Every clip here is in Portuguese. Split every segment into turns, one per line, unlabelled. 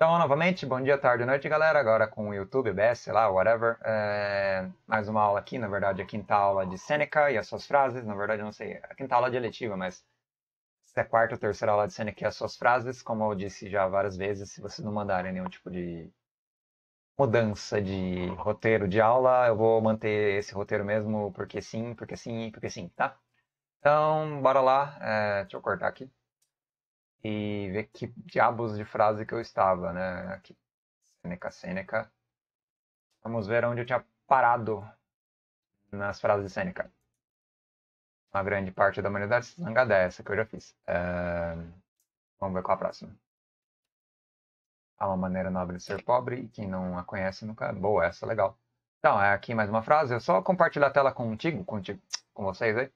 Então, novamente, bom dia, tarde, noite, galera. Agora com o YouTube, BS, sei lá, whatever. É... Mais uma aula aqui, na verdade, a quinta aula de Seneca e as suas frases. Na verdade, eu não sei, a quinta aula de eletiva, mas se é a quarta ou terceira aula de Seneca e as suas frases. Como eu disse já várias vezes, se vocês não mandarem nenhum tipo de mudança de roteiro de aula, eu vou manter esse roteiro mesmo, porque sim, porque sim, porque sim, tá? Então, bora lá. É... Deixa eu cortar aqui e ver que diabos de frase que eu estava, né? Aqui, Seneca, Seneca. Vamos ver onde eu tinha
parado nas frases de Seneca. Uma grande parte da
humanidade se zanga dessa que eu já fiz. É... Vamos ver qual a próxima. Há uma maneira nobre de ser pobre e quem não a conhece nunca. Boa, essa é legal. Então, é aqui mais uma frase. Eu só compartilhar a tela contigo, contigo, com vocês aí.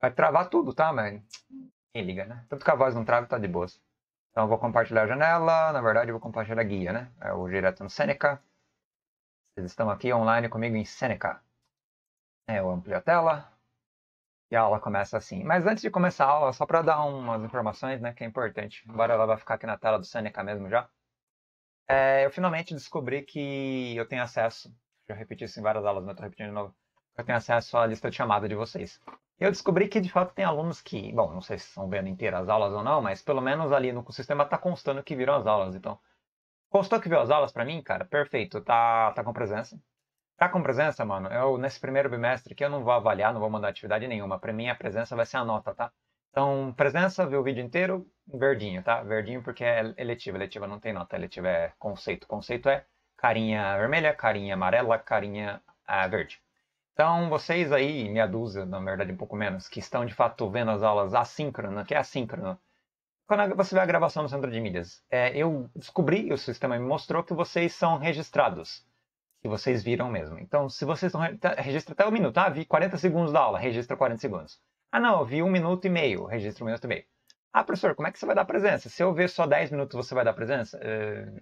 Vai travar tudo, tá, mas quem liga, né? Tanto que a voz não trava, tá de boas. Então eu vou compartilhar a janela, na verdade eu vou compartilhar a guia, né? Eu é direto no Seneca. Vocês estão aqui online comigo em Seneca. É, eu amplio a tela e a aula começa assim. Mas antes de começar a aula, só para dar umas informações, né, que é importante. Agora ela vai ficar aqui na tela do Seneca mesmo já. É, eu finalmente descobri que eu tenho acesso. Já repeti isso em várias aulas, mas eu tô repetindo de novo. Eu tenho acesso à lista de chamada de vocês. Eu descobri que de fato tem alunos que, bom, não sei se estão vendo inteiras as aulas ou não, mas pelo menos ali no sistema está constando que viram as aulas. Então, constou que viu as aulas para mim, cara, perfeito, tá, tá com presença. Tá com presença, mano. Eu, nesse primeiro bimestre aqui, eu não vou avaliar, não vou mandar atividade nenhuma. Para mim, a presença vai ser a nota, tá? Então, presença, viu o vídeo inteiro, verdinho, tá? Verdinho porque é eletiva. Eletiva não tem nota, eletiva é conceito. Conceito é carinha vermelha, carinha amarela, carinha ah, verde. Então, vocês aí, meia dúzia, na verdade um pouco menos, que estão de fato vendo as aulas assíncronas, que é assíncrono, quando você vê a gravação no centro de mídias, é, eu descobri, o sistema me mostrou que vocês são registrados, que vocês viram mesmo. Então, se vocês estão, tá, registra até um minuto, ah, vi 40 segundos da aula, registra 40 segundos. Ah, não, eu vi um minuto e meio, registra um minuto e meio. Ah, professor, como é que você vai dar presença? Se eu ver só 10 minutos, você vai dar presença? Uh,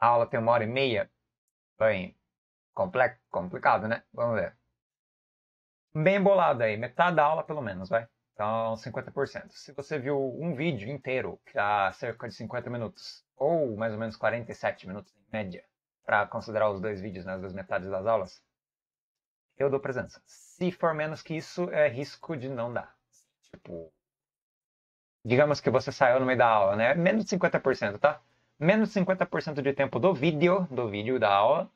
a aula tem uma hora e meia? Bem, Complexo, complicado, né? Vamos ver. Bem bolado aí, metade da aula pelo menos, vai. Então, 50%. Se você viu um vídeo inteiro, que dá cerca de 50 minutos, ou mais ou menos 47 minutos em média, para considerar os dois vídeos nas duas metades das aulas, eu dou presença. Se for menos que isso, é risco de não dar. Tipo, digamos que você saiu no meio da aula, né? Menos de 50%, tá? Menos de 50% de tempo do vídeo, do vídeo da aula,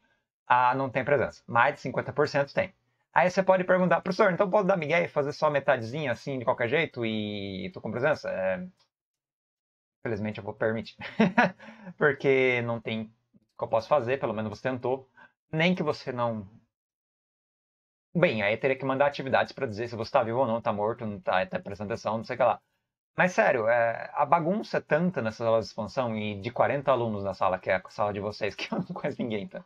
ah, não tem presença. Mais de 50% tem. Aí você pode perguntar, professor, então posso dar Miguel e fazer só metadezinha assim de qualquer jeito e tô com presença? É... Infelizmente eu vou permitir. Porque não tem o que eu posso fazer, pelo menos você tentou. Nem que você não. Bem, aí teria que mandar atividades para dizer se você tá vivo ou não, tá morto, não tá, tá prestando atenção, não sei o que lá. Mas sério, é, a bagunça é tanta nessas aulas de expansão e de 40 alunos na sala, que é a sala de vocês, que eu não conheço ninguém, tá?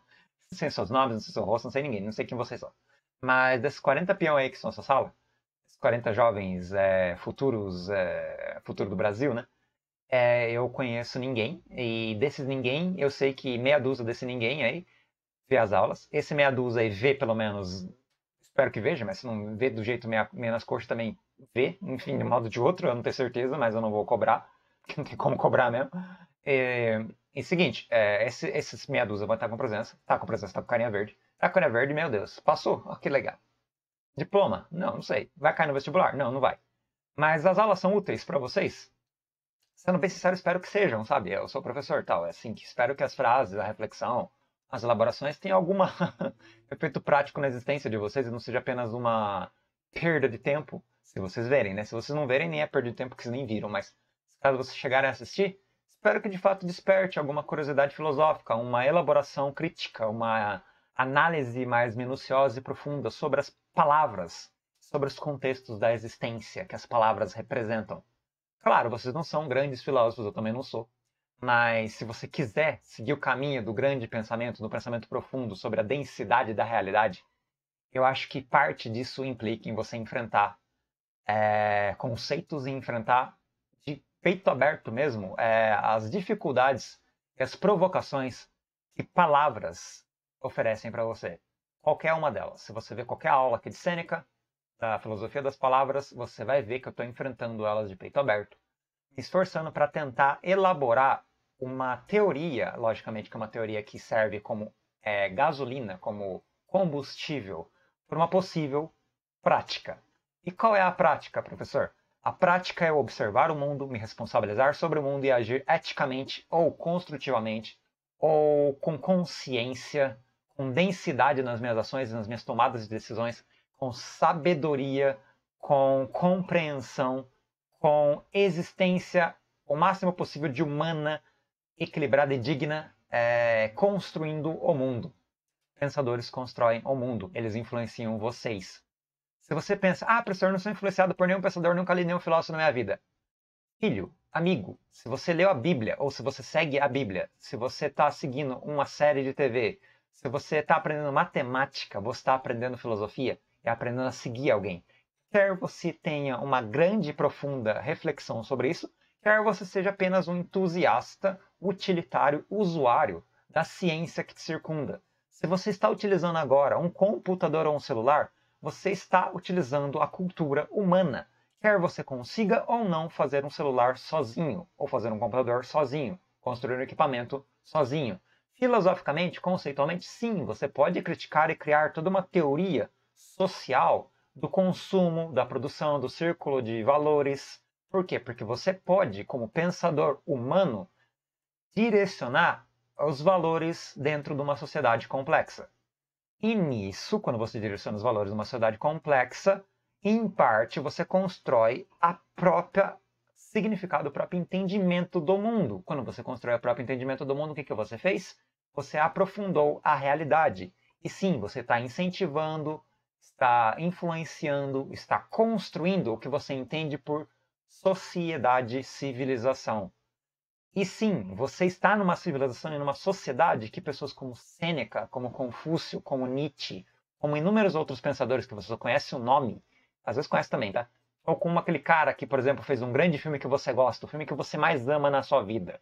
sei seus nomes, não sei seu rosto, não sei ninguém, não sei quem vocês são. Mas desses 40 peões aí que estão na sua sala, esses 40 jovens é, futuros, é, futuro do Brasil, né? É, eu conheço ninguém, e desses ninguém, eu sei que meia dúzia desse ninguém aí vê as aulas. Esse meia dúzia aí vê pelo menos, espero que veja, mas se não vê do jeito meia, menos coxa também vê, enfim, de um modo ou de outro, eu não tenho certeza, mas eu não vou cobrar, porque não tem como cobrar mesmo. É, e seguinte, é, esse, esses meia dúzia vão estar com presença. Tá com presença, tá com carinha verde. Tá com carinha verde, meu Deus. Passou? oh, que legal. Diploma? Não, não sei. Vai cair no vestibular? Não, não vai. Mas as aulas são úteis para vocês? Sendo bem sincero, espero que sejam, sabe? Eu sou professor tal. É assim que espero que as frases, a reflexão, as elaborações tenham algum efeito prático na existência de vocês e não seja apenas uma perda de tempo, se vocês verem, né? Se vocês não verem, nem é perda de tempo que vocês nem viram, mas caso vocês chegarem a assistir, Espero que de fato desperte alguma curiosidade filosófica, uma elaboração crítica, uma análise mais minuciosa e profunda sobre as palavras, sobre os contextos da existência que as palavras representam. Claro, vocês não são grandes filósofos, eu também não sou. Mas se você quiser seguir o caminho do grande pensamento, do pensamento profundo sobre a densidade da realidade, eu acho que parte disso implica em você enfrentar é, conceitos e enfrentar peito aberto mesmo, é, as dificuldades, as provocações e palavras oferecem para você. Qualquer uma delas. Se você ver qualquer aula aqui de Sêneca, da filosofia das palavras, você vai ver que eu estou enfrentando elas de peito aberto, me esforçando para tentar elaborar uma teoria, logicamente que é uma teoria que serve como é, gasolina, como combustível, para uma possível prática. E qual é a prática, professor? A prática é observar o mundo, me responsabilizar sobre o mundo e agir eticamente ou construtivamente ou com consciência, com densidade nas minhas ações, nas minhas tomadas de decisões, com sabedoria, com compreensão, com existência o máximo possível de humana, equilibrada e digna, é, construindo o mundo. Pensadores constroem o mundo, eles influenciam vocês. Se você pensa, ah, professor, não sou influenciado por nenhum pensador, nunca li nenhum filósofo na minha vida. Filho, amigo, se você leu a Bíblia, ou se você segue a Bíblia, se você está seguindo uma série de TV, se você está aprendendo matemática, você está aprendendo filosofia, é aprendendo a seguir alguém. Quer você tenha uma grande e profunda reflexão sobre isso, quer você seja apenas um entusiasta, utilitário, usuário da ciência que te circunda. Se você está utilizando agora um computador ou um celular, você está utilizando a cultura humana, quer você consiga ou não fazer um celular sozinho, ou fazer um computador sozinho, construir um equipamento sozinho. Filosoficamente, conceitualmente, sim, você pode criticar e criar toda uma teoria social do consumo, da produção, do círculo de valores. Por quê? Porque você pode, como pensador humano, direcionar os valores dentro de uma sociedade complexa. E nisso, quando você direciona os valores numa sociedade complexa, em parte você constrói a própria significado, o próprio entendimento do mundo. Quando você constrói o próprio entendimento do mundo, o que, que você fez? Você aprofundou a realidade. E sim, você está incentivando, está influenciando, está construindo o que você entende por sociedade, civilização. E sim, você está numa civilização e numa sociedade que pessoas como Sêneca, como Confúcio, como Nietzsche, como inúmeros outros pensadores que você só conhece o nome, às vezes conhece também, tá? Ou como aquele cara que, por exemplo, fez um grande filme que você gosta, o filme que você mais ama na sua vida.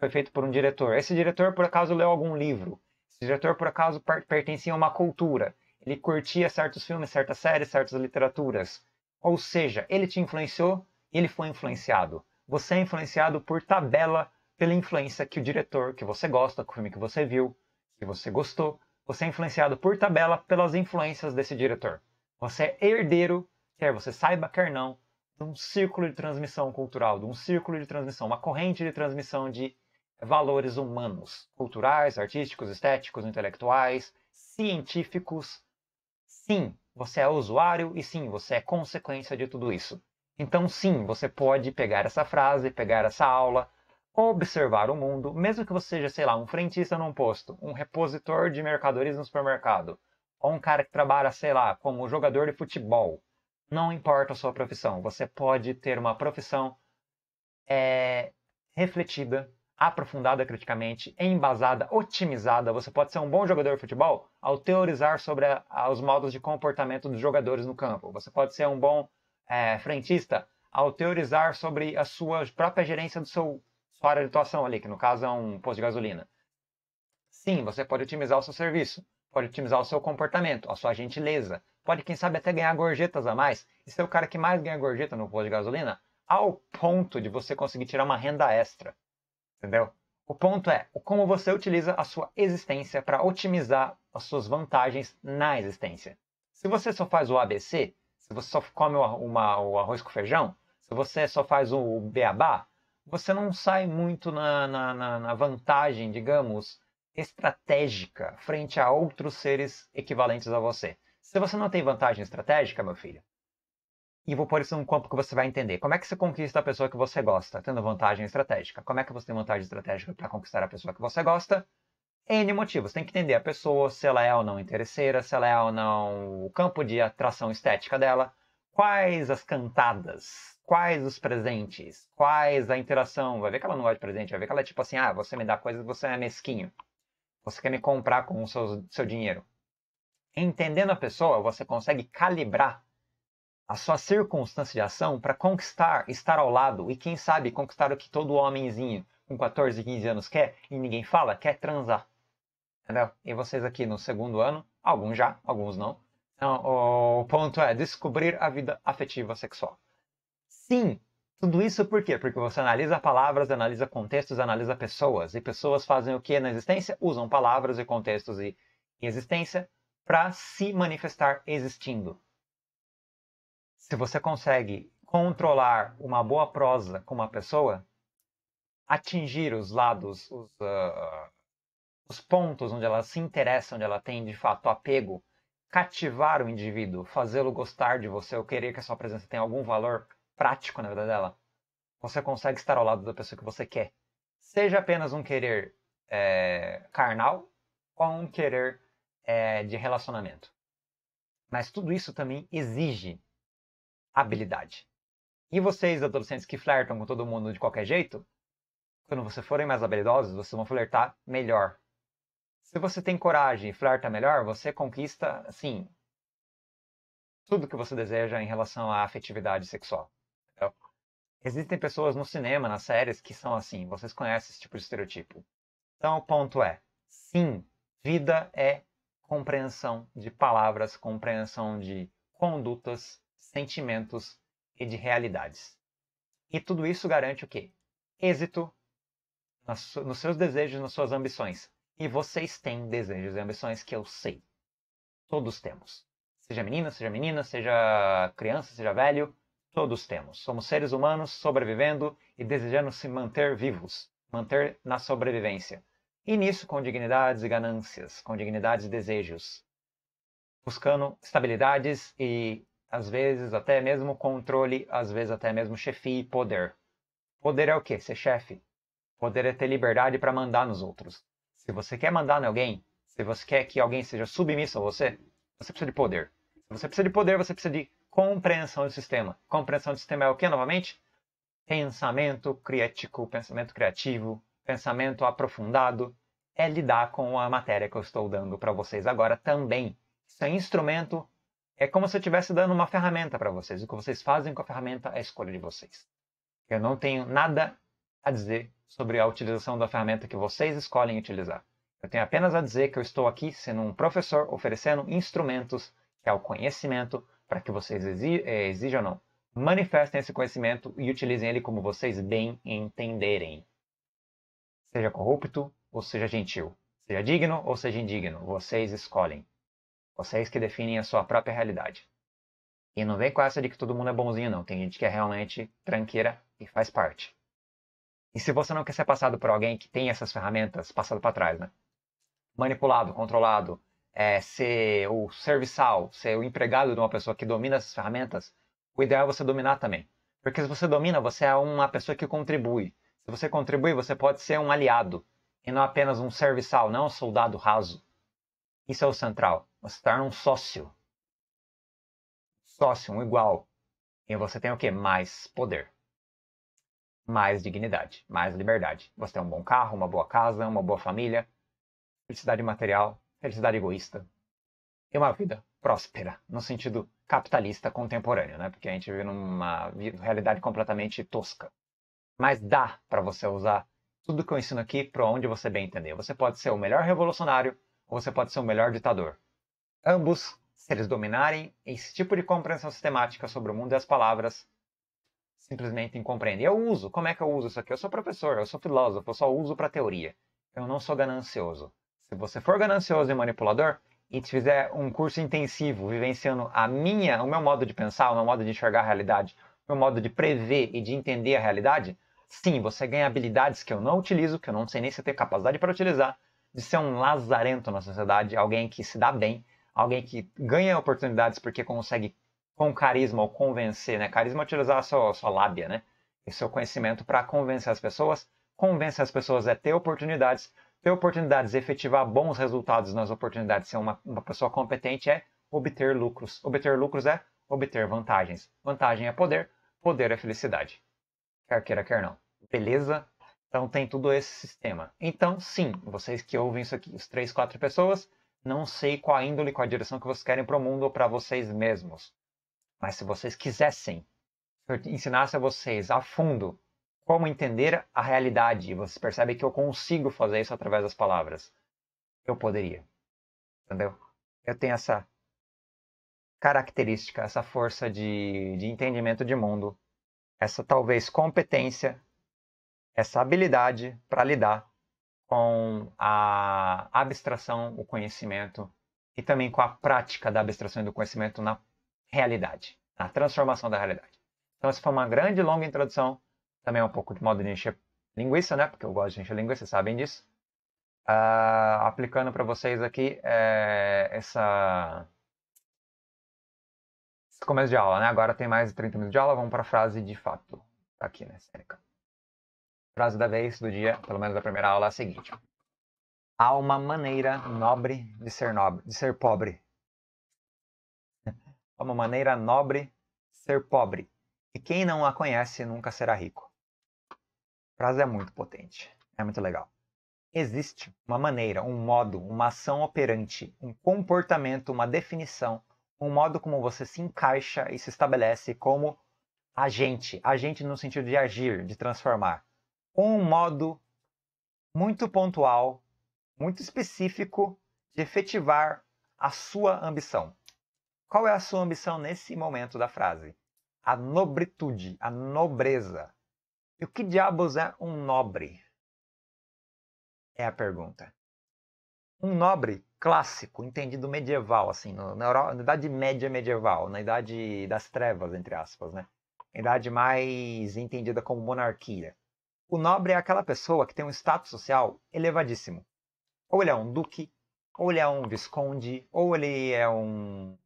Foi feito por um diretor. Esse diretor, por acaso, leu algum livro. Esse diretor, por acaso, pertencia a uma cultura. Ele curtia certos filmes, certas séries, certas literaturas. Ou seja, ele te influenciou, ele foi influenciado. Você é influenciado por tabela pela influência que o diretor que você gosta, o filme que você viu, que você gostou, você é influenciado por tabela pelas influências desse diretor. Você é herdeiro, quer você saiba, quer não, de um círculo de transmissão cultural, de um círculo de transmissão, uma corrente de transmissão de valores humanos, culturais, artísticos, estéticos, intelectuais, científicos. Sim, você é usuário e sim, você é consequência de tudo isso. Então, sim, você pode pegar essa frase, pegar essa aula, observar o mundo, mesmo que você seja, sei lá, um frentista num posto, um repositor de mercadorias no supermercado, ou um cara que trabalha, sei lá, como jogador de futebol. Não importa a sua profissão, você pode ter uma profissão é, refletida, aprofundada criticamente, embasada, otimizada. Você pode ser um bom jogador de futebol ao teorizar sobre a, os modos de comportamento dos jogadores no campo. Você pode ser um bom é, frentista ao teorizar sobre a sua própria gerência do seu sua área de atuação ali, que no caso é um posto de gasolina. Sim, você pode otimizar o seu serviço, pode otimizar o seu comportamento, a sua gentileza, pode, quem sabe, até ganhar gorjetas a mais e ser o cara que mais ganha gorjeta no posto de gasolina, ao ponto de você conseguir tirar uma renda extra. Entendeu? O ponto é como você utiliza a sua existência para otimizar as suas vantagens na existência. Se você só faz o ABC, se você só come o arroz com feijão, se você só faz o beabá, você não sai muito na, na, na, na vantagem, digamos, estratégica frente a outros seres equivalentes a você. Se você não tem vantagem estratégica, meu filho, e vou pôr isso num campo que você vai entender. Como é que você conquista a pessoa que você gosta, tendo vantagem estratégica? Como é que você tem vantagem estratégica para conquistar a pessoa que você gosta? N motivos. Tem que entender a pessoa, se ela é ou não interesseira, se ela é ou não o campo de atração estética dela, quais as cantadas quais os presentes, quais a interação. Vai ver que ela não gosta de presente, vai ver que ela é tipo assim, ah, você me dá coisas, você é mesquinho. Você quer me comprar com o seu, seu dinheiro. Entendendo a pessoa, você consegue calibrar a sua circunstância de ação para conquistar, estar ao lado e quem sabe conquistar o que todo homenzinho com 14, 15 anos quer e ninguém fala, quer transar. Entendeu? E vocês aqui no segundo ano, alguns já, alguns não. Então, o ponto é descobrir a vida afetiva sexual. Sim, tudo isso por quê? Porque você analisa palavras, analisa contextos, analisa pessoas. E pessoas fazem o que na existência? Usam palavras e contextos e existência para se manifestar existindo. Se você consegue controlar uma boa prosa com uma pessoa, atingir os lados, os, uh, os pontos onde ela se interessa, onde ela tem de fato apego, cativar o indivíduo, fazê-lo gostar de você ou querer que a sua presença tenha algum valor prático na vida dela, você consegue estar ao lado da pessoa que você quer. Seja apenas um querer é, carnal ou um querer é, de relacionamento. Mas tudo isso também exige habilidade. E vocês, adolescentes que flertam com todo mundo de qualquer jeito, quando vocês forem mais habilidosos, vocês vão flertar melhor. Se você tem coragem e flerta melhor, você conquista, assim, tudo que você deseja em relação à afetividade sexual. Então, existem pessoas no cinema, nas séries, que são assim. Vocês conhecem esse tipo de estereotipo. Então, o ponto é: sim, vida é compreensão de palavras, compreensão de condutas, sentimentos e de realidades. E tudo isso garante o quê? Êxito nos seus desejos, nas suas ambições. E vocês têm desejos e ambições que eu sei. Todos temos. Seja menina, seja menina, seja criança, seja velho, Todos temos. Somos seres humanos sobrevivendo e desejando se manter vivos, manter na sobrevivência. E nisso com dignidades e ganâncias, com dignidades e desejos. Buscando estabilidades e, às vezes, até mesmo controle, às vezes, até mesmo chefia e poder. Poder é o quê? Ser chefe. Poder é ter liberdade para mandar nos outros. Se você quer mandar em alguém, se você quer que alguém seja submisso a você, você precisa de poder. Se você precisa de poder, você precisa de compreensão do sistema. Compreensão do sistema é o que, novamente? Pensamento crítico, pensamento criativo, pensamento aprofundado. É lidar com a matéria que eu estou dando para vocês agora também. Isso é instrumento, é como se eu estivesse dando uma ferramenta para vocês. O que vocês fazem com a ferramenta é a escolha de vocês. Eu não tenho nada a dizer sobre a utilização da ferramenta que vocês escolhem utilizar. Eu tenho apenas a dizer que eu estou aqui sendo um professor oferecendo instrumentos, que é o conhecimento, para que vocês é, exijam ou não. Manifestem esse conhecimento e utilizem ele como vocês bem entenderem. Seja corrupto ou seja gentil. Seja digno ou seja indigno. Vocês escolhem. Vocês que definem a sua própria realidade. E não vem com essa de que todo mundo é bonzinho, não. Tem gente que é realmente tranqueira e faz parte. E se você não quer ser passado por alguém que tem essas ferramentas, passado para trás, né? Manipulado, controlado, é, ser o serviçal, ser o empregado de uma pessoa que domina essas ferramentas, o ideal é você dominar também. Porque se você domina, você é uma pessoa que contribui. Se você contribui, você pode ser um aliado e não apenas um serviçal, não um soldado raso. Isso é o central. Você torna um sócio. Sócio, um igual. E você tem o que? Mais poder. Mais dignidade. Mais liberdade. Você tem um bom carro, uma boa casa, uma boa família, felicidade material, felicidade egoísta e uma vida próspera, no sentido capitalista contemporâneo, né? Porque a gente vive numa realidade completamente tosca. Mas dá para você usar tudo que eu ensino aqui para onde você bem entender. Você pode ser o melhor revolucionário ou você pode ser o melhor ditador. Ambos, se eles dominarem esse tipo de compreensão sistemática sobre o mundo e as palavras, simplesmente incompreendem. Eu uso, como é que eu uso isso aqui? Eu sou professor, eu sou filósofo, eu só uso para teoria. Eu não sou ganancioso se você for ganancioso e manipulador e te fizer um curso intensivo vivenciando a minha, o meu modo de pensar, o meu modo de enxergar a realidade, o meu modo de prever e de entender a realidade, sim, você ganha habilidades que eu não utilizo, que eu não sei nem se tenho capacidade para utilizar, de ser um lazarento na sociedade, alguém que se dá bem, alguém que ganha oportunidades porque consegue com carisma ou convencer, né? Carisma é utilizar a sua, a sua lábia, né? E seu conhecimento para convencer as pessoas. Convencer as pessoas é ter oportunidades ter oportunidades e efetivar bons resultados nas oportunidades, ser uma, uma pessoa competente é obter lucros. Obter lucros é obter vantagens. Vantagem é poder, poder é felicidade. Quer queira, quer não. Beleza? Então tem tudo esse sistema. Então, sim, vocês que ouvem isso aqui, os três, quatro pessoas, não sei qual a índole, qual a direção que vocês querem para o mundo ou para vocês mesmos. Mas se vocês quisessem, se eu ensinasse a vocês a fundo como entender a realidade. E você percebe que eu consigo fazer isso através das palavras. Eu poderia. Entendeu? Eu tenho essa característica, essa força de, de entendimento de mundo, essa talvez competência, essa habilidade para lidar com a abstração, o conhecimento e também com a prática da abstração e do conhecimento na realidade, na transformação da realidade. Então, essa foi uma grande longa introdução também é um pouco de modo de encher linguiça, né? Porque eu gosto de encher linguiça, vocês sabem disso. Uh, aplicando para vocês aqui é, essa esse começo de aula, né? Agora tem mais de 30 minutos de aula, vamos para a frase de fato. Tá aqui, né, Sêneca? Frase da vez, do dia, pelo menos da primeira aula, é a seguinte. Há uma maneira nobre de ser nobre, de ser pobre. Há uma maneira nobre de ser pobre. E quem não a conhece nunca será rico frase é muito potente, é muito legal. Existe uma maneira, um modo, uma ação operante, um comportamento, uma definição, um modo como você se encaixa e se estabelece como agente, agente no sentido de agir, de transformar, com um modo muito pontual, muito específico de efetivar a sua ambição. Qual é a sua ambição nesse momento da frase? A nobritude, a nobreza, e o que diabos é um nobre? É a pergunta. Um nobre clássico, entendido medieval, assim, no, na, Europa, na Idade Média medieval, na Idade das Trevas, entre aspas, né? idade mais entendida como monarquia. O nobre é aquela pessoa que tem um status social elevadíssimo. Ou ele é um duque, ou ele é um visconde, ou ele é um,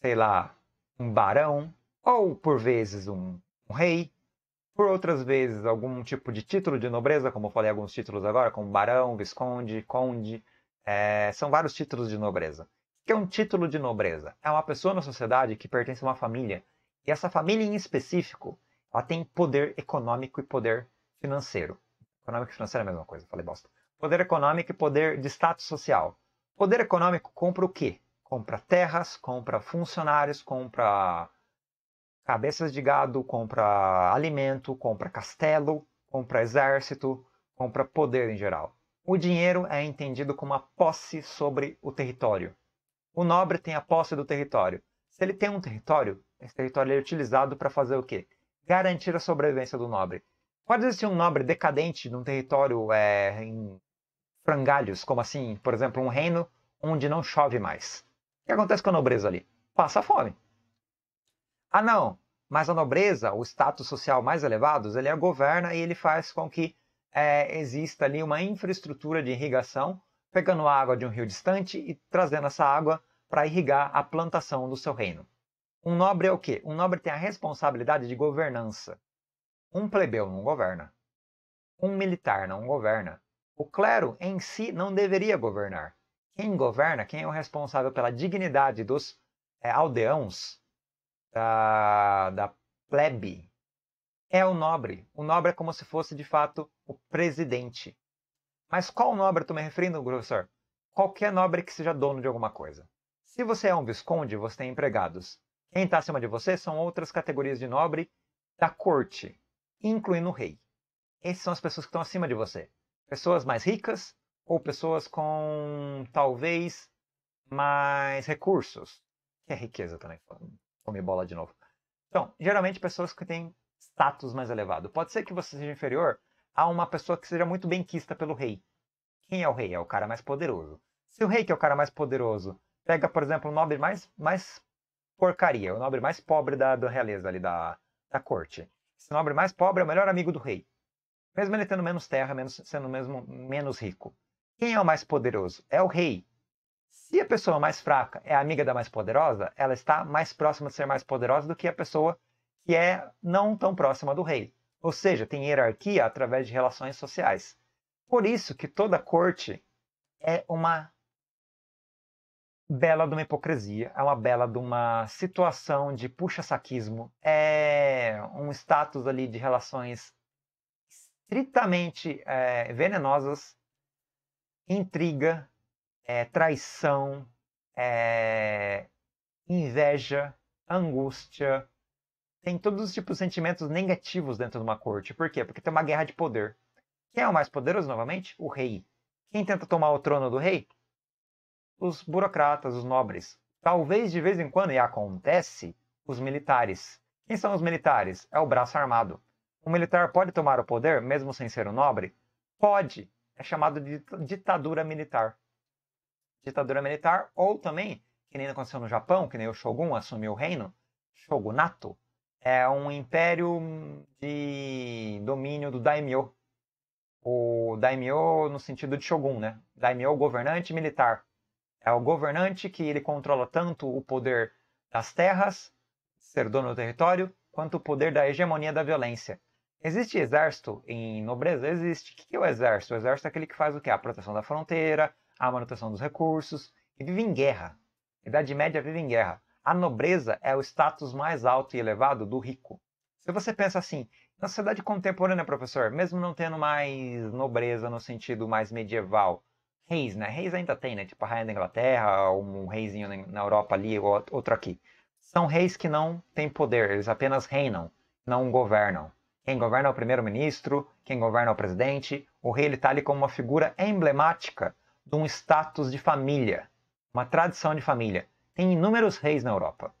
sei lá, um barão, ou por vezes um, um rei, por outras vezes algum tipo de título de nobreza, como eu falei alguns títulos agora, como barão, visconde, conde, é, são vários títulos de nobreza. O que é um título de nobreza? É uma pessoa na sociedade que pertence a uma família, e essa família em específico, ela tem poder econômico e poder financeiro. Econômico e financeiro é a mesma coisa, falei bosta. Poder econômico e poder de status social. Poder econômico compra o quê? Compra terras, compra funcionários, compra Cabeças de gado, compra alimento, compra castelo, compra exército, compra poder em geral. O dinheiro é entendido como a posse sobre o território. O nobre tem a posse do território. Se ele tem um território, esse território é utilizado para fazer o quê? Garantir a sobrevivência do nobre. Pode existir um nobre decadente num território é, em frangalhos, como assim, por exemplo, um reino onde não chove mais. O que acontece com a nobreza ali? Passa fome. Ah, não, mas a nobreza, o status social mais elevado, ele a governa e ele faz com que é, exista ali uma infraestrutura de irrigação, pegando água de um rio distante e trazendo essa água para irrigar a plantação do seu reino. Um nobre é o quê? Um nobre tem a responsabilidade de governança. Um plebeu não governa. Um militar não governa. O clero em si não deveria governar. Quem governa, quem é o responsável pela dignidade dos é, aldeãos, da, da plebe é o nobre. O nobre é como se fosse, de fato, o presidente. Mas qual nobre estou me referindo, professor? Qualquer nobre que seja dono de alguma coisa. Se você é um visconde, você tem empregados. Quem está acima de você são outras categorias de nobre da corte, incluindo o rei. Essas são as pessoas que estão acima de você. Pessoas mais ricas ou pessoas com talvez mais recursos. Que é riqueza também comer bola de novo. Então, geralmente pessoas que têm status mais elevado. Pode ser que você seja inferior a uma pessoa que seja muito benquista pelo rei. Quem é o rei? É o cara mais poderoso. Se o rei, que é o cara mais poderoso, pega, por exemplo, o nobre mais, mais porcaria, o nobre mais pobre da, da realeza ali, da, da corte. Esse nobre mais pobre é o melhor amigo do rei. Mesmo ele tendo menos terra, menos, sendo mesmo menos rico. Quem é o mais poderoso? É o rei. Se a pessoa mais fraca é amiga da mais poderosa, ela está mais próxima de ser mais poderosa do que a pessoa que é não tão próxima do rei. Ou seja, tem hierarquia através de relações sociais. Por isso que toda corte é uma bela de uma hipocrisia, é uma bela de uma situação de puxa-saquismo, é um status ali de relações estritamente é, venenosas, intriga, é, traição, é, inveja, angústia. Tem todos os tipos de sentimentos negativos dentro de uma corte. Por quê? Porque tem uma guerra de poder. Quem é o mais poderoso novamente? O rei. Quem tenta tomar o trono do rei? Os burocratas, os nobres. Talvez de vez em quando, e acontece, os militares. Quem são os militares? É o braço armado. O militar pode tomar o poder, mesmo sem ser um nobre? Pode. É chamado de ditadura militar ditadura militar, ou também, que nem aconteceu no Japão, que nem o Shogun assumiu o reino, Shogunato, é um império hum, de domínio do daimyo. O daimyo no sentido de shogun, né? Daimyo, governante militar. É o governante que ele controla tanto o poder das terras, ser dono do território, quanto o poder da hegemonia da violência. Existe exército em nobreza? Existe. O que é o exército? O exército é aquele que faz o quê? A proteção da fronteira, a manutenção dos recursos e vive em guerra. A Idade Média vive em guerra. A nobreza é o status mais alto e elevado do rico. Se você pensa assim, na sociedade contemporânea, professor, mesmo não tendo mais nobreza no sentido mais medieval, reis, né? Reis ainda tem, né? Tipo a rainha da Inglaterra, um reizinho na Europa ali, ou outro aqui. São reis que não têm poder, eles apenas reinam, não governam. Quem governa é o primeiro-ministro, quem governa é o presidente. O rei ele tá ali como uma figura emblemática de um status de família, uma tradição de família. Tem inúmeros reis na Europa.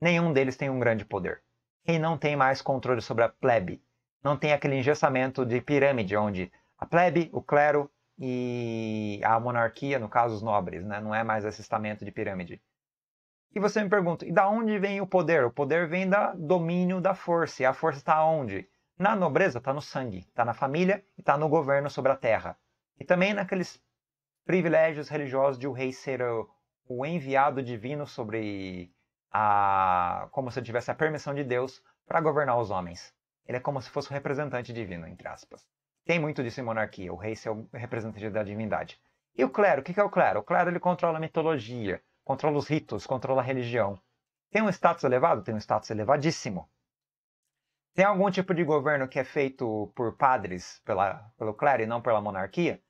Nenhum deles tem um grande poder. Quem não tem mais controle sobre a plebe, não tem aquele engessamento de pirâmide onde a plebe, o clero e a monarquia, no caso os nobres, né? não é mais esse estamento de pirâmide. E você me pergunta, e da onde vem o poder? O poder vem do domínio da força. E a força está onde? Na nobreza está no sangue, está na família e está no governo sobre a terra. E também naqueles privilégios religiosos de o rei ser o, o enviado divino sobre a como se tivesse a permissão de Deus para governar os homens. Ele é como se fosse o representante divino, entre aspas. Tem muito disso em monarquia, o rei ser o representante da divindade. E o clero, o que é o clero? O clero ele controla a mitologia, controla os ritos, controla a religião. Tem um status elevado? Tem um status elevadíssimo. Tem algum tipo de governo que é feito por padres, pela, pelo clero e não pela monarquia?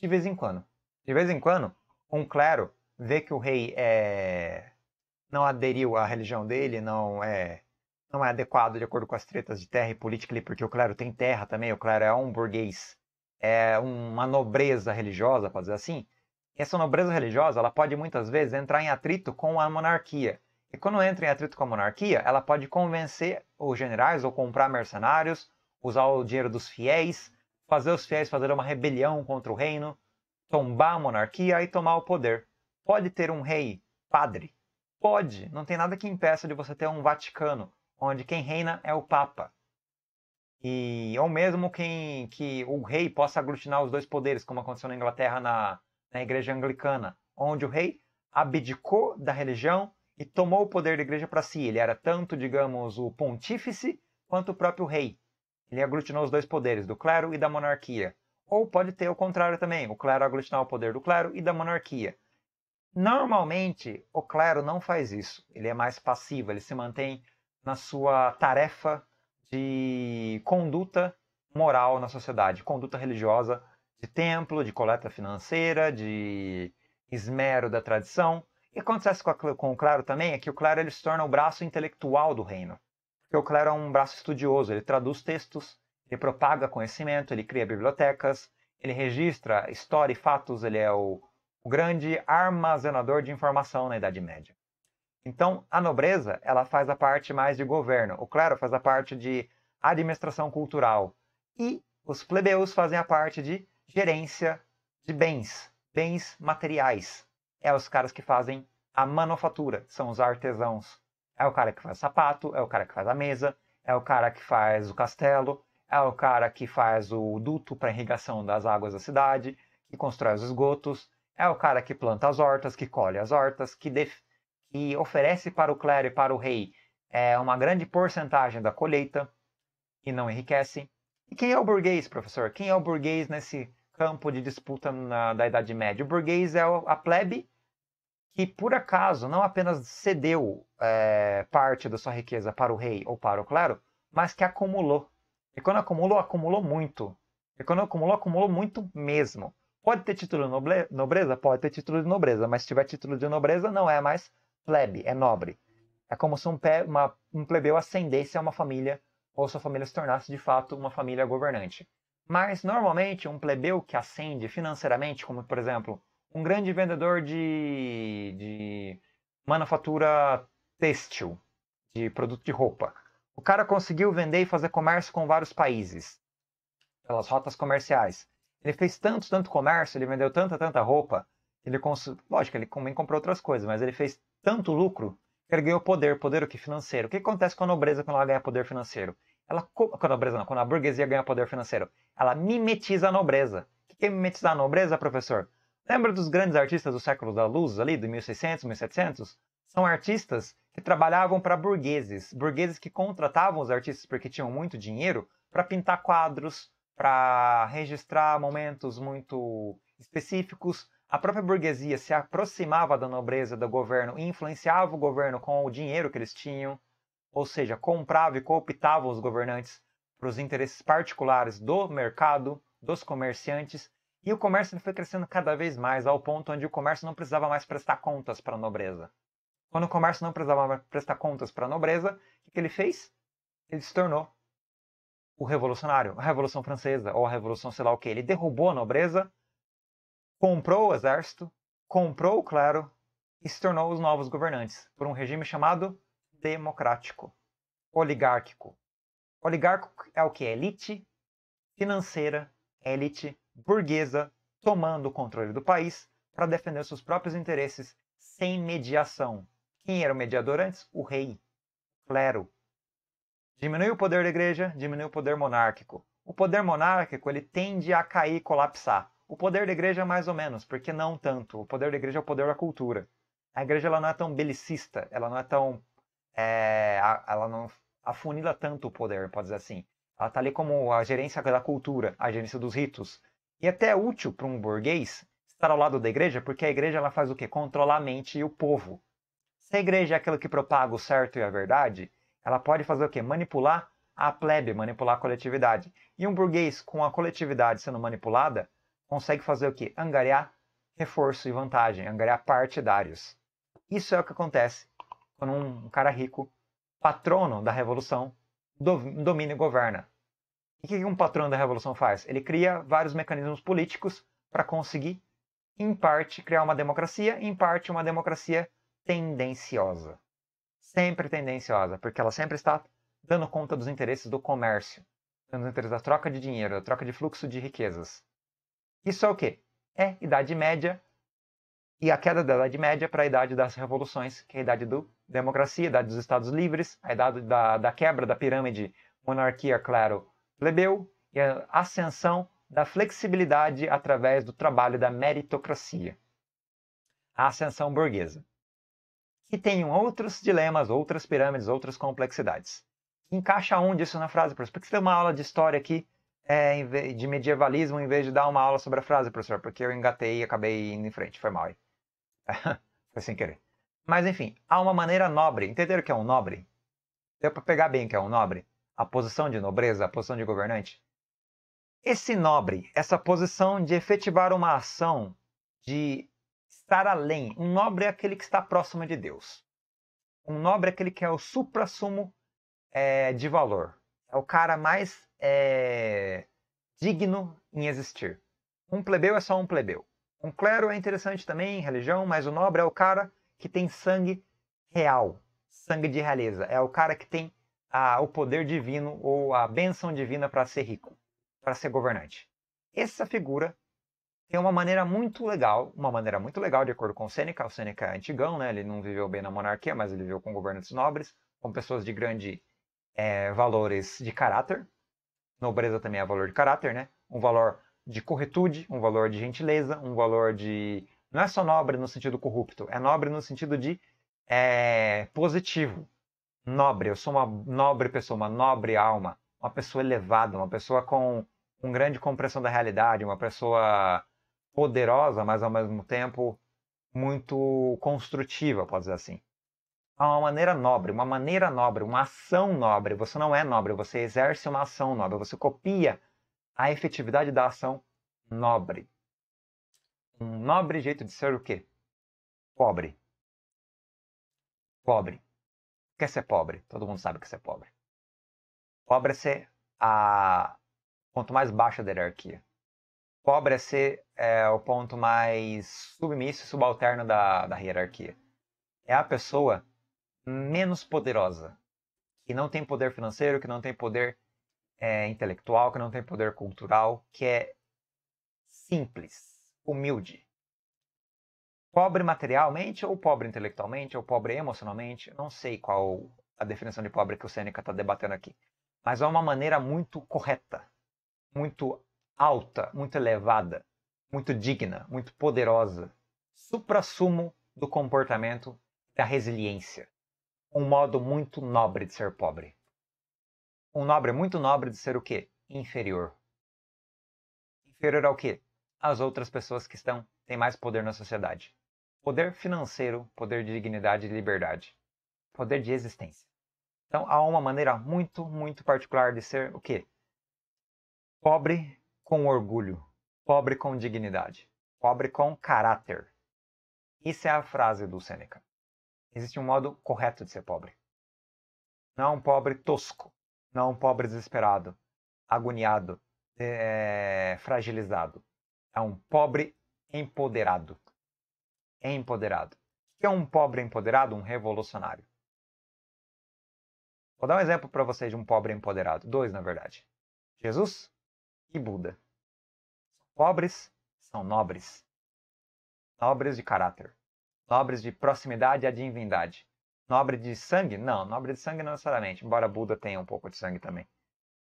De vez em quando. De vez em quando, um clero vê que o rei é... não aderiu à religião dele, não é não é adequado de acordo com as tretas de terra e política, porque o clero tem terra também, o clero é um burguês, é uma nobreza religiosa, pode dizer assim. Essa nobreza religiosa, ela pode muitas vezes entrar em atrito com a monarquia. E quando entra em atrito com a monarquia, ela pode convencer os generais ou comprar mercenários, usar o dinheiro dos fiéis, fazer os fiéis fazer uma rebelião contra o reino tombar a monarquia e tomar o poder. Pode ter um rei, padre? Pode, não tem nada que impeça de você ter um Vaticano, onde quem reina é o Papa. E ou mesmo quem que o rei possa aglutinar os dois poderes, como aconteceu na Inglaterra na, na igreja anglicana, onde o rei abdicou da religião e tomou o poder da igreja para si. Ele era tanto, digamos, o pontífice quanto o próprio rei. Ele aglutinou os dois poderes, do clero e da monarquia. Ou pode ter o contrário também, o clero aglutinar o poder do clero e da monarquia. Normalmente, o clero não faz isso. Ele é mais passivo, ele se mantém na sua tarefa de conduta moral na sociedade, conduta religiosa de templo, de coleta financeira, de esmero da tradição. E acontece com, com o clero também é que o clero ele se torna o braço intelectual do reino. Porque o clero é um braço estudioso, ele traduz textos, ele propaga conhecimento, ele cria bibliotecas, ele registra história e fatos, ele é o, o grande armazenador de informação na Idade Média. Então, a nobreza, ela faz a parte mais de governo, o clero faz a parte de administração cultural e os plebeus fazem a parte de gerência de bens, bens materiais. É os caras que fazem a manufatura, são os artesãos. É o cara que faz sapato, é o cara que faz a mesa, é o cara que faz o castelo, é o cara que faz o duto para irrigação das águas da cidade, que constrói os esgotos, é o cara que planta as hortas, que colhe as hortas, que, def... que oferece para o clero e para o rei é, uma grande porcentagem da colheita e não enriquece. E quem é o burguês, professor? Quem é o burguês nesse campo de disputa na, da Idade Média? O burguês é a plebe que, por acaso, não apenas cedeu é, parte da sua riqueza para o rei ou para o clero, mas que acumulou. E quando acumulou, acumulou muito. E quando acumulou, acumulou muito mesmo. Pode ter título de nobreza? Pode ter título de nobreza, mas se tiver título de nobreza, não é mais plebe, é nobre. É como se um, pe, uma, um plebeu ascendesse a uma família, ou sua família se tornasse de fato uma família governante. Mas, normalmente, um plebeu que ascende financeiramente, como por exemplo, um grande vendedor de, de manufatura têxtil, de produto de roupa, cara conseguiu vender e fazer comércio com vários países, pelas rotas comerciais. Ele fez tanto, tanto comércio, ele vendeu tanta, tanta roupa, ele cons... lógico, ele também comprou outras coisas, mas ele fez tanto lucro que ele ganhou poder, poder o que? Financeiro. O que acontece com a nobreza quando ela ganha poder financeiro? Ela, com a nobreza não, quando a burguesia ganha poder financeiro, ela mimetiza a nobreza. O que é mimetizar a nobreza, professor? Lembra dos grandes artistas do século da luz ali, do 1600, 1700? São artistas que trabalhavam para burgueses, burgueses que contratavam os artistas porque tinham muito dinheiro para pintar quadros, para registrar momentos muito específicos. A própria burguesia se aproximava da nobreza do governo e influenciava o governo com o dinheiro que eles tinham, ou seja, comprava e cooptava os governantes para os interesses particulares do mercado, dos comerciantes, e o comércio foi crescendo cada vez mais, ao ponto onde o comércio não precisava mais prestar contas para a nobreza. Quando o comércio não precisava prestar contas para a nobreza, o que ele fez? Ele se tornou o revolucionário, a Revolução Francesa ou a Revolução sei lá o que. Ele derrubou a nobreza, comprou o exército, comprou o clero e se tornou os novos governantes por um regime chamado democrático, oligárquico. Oligárquico é o que? É elite financeira, é elite burguesa tomando o controle do país para defender seus próprios interesses sem mediação, quem era o mediador antes? O rei, o clero. Diminui o poder da igreja, diminui o poder monárquico. O poder monárquico ele tende a cair, colapsar. O poder da igreja mais ou menos, porque não tanto. O poder da igreja é o poder da cultura. A igreja ela não é tão belicista, ela não é tão, é, ela não afunila tanto o poder, pode dizer assim. Ela está ali como a gerência da cultura, a gerência dos ritos. E até é útil para um burguês estar ao lado da igreja, porque a igreja ela faz o quê? Controlar a mente e o povo. Se a igreja é aquilo que propaga o certo e a verdade, ela pode fazer o quê? Manipular a plebe, manipular a coletividade. E um burguês com a coletividade sendo manipulada consegue fazer o quê? Angariar reforço e vantagem, angariar partidários. Isso é o que acontece quando um cara rico, patrono da revolução, domina e governa. E o que um patrono da revolução faz? Ele cria vários mecanismos políticos para conseguir, em parte, criar uma democracia, em parte, uma democracia tendenciosa. Sempre tendenciosa, porque ela sempre está dando conta dos interesses do comércio, dos interesses da troca de dinheiro, da troca de fluxo de riquezas. Isso é o quê? É Idade Média e a queda da Idade Média para a Idade das Revoluções, que é a Idade da Democracia, a Idade dos Estados Livres, a Idade da, da quebra da pirâmide monarquia, claro, plebeu, e a ascensão da flexibilidade através do trabalho da meritocracia. A ascensão burguesa que tenham outros dilemas, outras pirâmides, outras complexidades. Encaixa onde isso na frase, professor? Por que você deu uma aula de história aqui é, de medievalismo em vez de dar uma aula sobre a frase, professor? Porque eu engatei e acabei indo em frente, foi mal aí. foi sem querer. Mas enfim, há uma maneira nobre. Entenderam o que é um nobre? Deu para pegar bem o que é um nobre? A posição de nobreza, a posição de governante? Esse nobre, essa posição de efetivar uma ação de Estar além. Um nobre é aquele que está próximo de Deus. Um nobre é aquele que é o supra-sumo é, de valor. É o cara mais é, digno em existir. Um plebeu é só um plebeu. Um clero é interessante também em religião, mas o nobre é o cara que tem sangue real, sangue de realeza. É o cara que tem a, o poder divino ou a bênção divina para ser rico, para ser governante. Essa figura tem uma maneira muito legal, uma maneira muito legal, de acordo com o Sêneca, o Sêneca é antigão, né? ele não viveu bem na monarquia, mas ele viveu com governantes nobres, com pessoas de grande é, valores de caráter, nobreza também é valor de caráter, né? um valor de corretude, um valor de gentileza, um valor de... Não é só nobre no sentido corrupto, é nobre no sentido de é, positivo, nobre, eu sou uma nobre pessoa, uma nobre alma, uma pessoa elevada, uma pessoa com um grande compreensão da realidade, uma pessoa poderosa, mas ao mesmo tempo muito construtiva, pode dizer assim. Há uma maneira nobre, uma maneira nobre, uma ação nobre. Você não é nobre, você exerce uma ação nobre, você copia a efetividade da ação nobre. Um nobre jeito de ser o quê? Pobre.
Pobre. Quer ser pobre? Todo mundo sabe que ser pobre.
Pobre é ser a quanto mais baixa da hierarquia cobra-se é, o ponto mais submisso e subalterno da, da hierarquia. É a pessoa menos poderosa, que não tem poder financeiro, que não tem poder é, intelectual, que não tem poder cultural, que é simples, humilde. Pobre materialmente, ou pobre intelectualmente, ou pobre emocionalmente, não sei qual a definição de pobre que o Seneca está debatendo aqui. Mas é uma maneira muito correta, muito alta, muito elevada, muito digna, muito poderosa, suprassumo do comportamento da resiliência, um modo muito nobre de ser pobre. Um nobre muito nobre de ser o quê? Inferior. Inferior ao quê? Às outras pessoas que estão têm mais poder na sociedade. Poder financeiro, poder de dignidade e liberdade, poder de existência. Então há uma maneira muito, muito particular de ser o quê? Pobre com orgulho, pobre com dignidade, pobre com caráter. Isso é a frase do Seneca. Existe um modo correto de ser pobre. Não um pobre tosco, não um pobre desesperado, agoniado, é, fragilizado. É um pobre empoderado. Empoderado. O que é um pobre empoderado? Um revolucionário. Vou dar um exemplo para vocês de um pobre empoderado. Dois, na verdade. Jesus e Buda. Pobres são nobres. Nobres de caráter. Nobres de proximidade à divindade. Nobre de sangue? Não, nobre de sangue não necessariamente, embora Buda tenha um pouco de sangue também.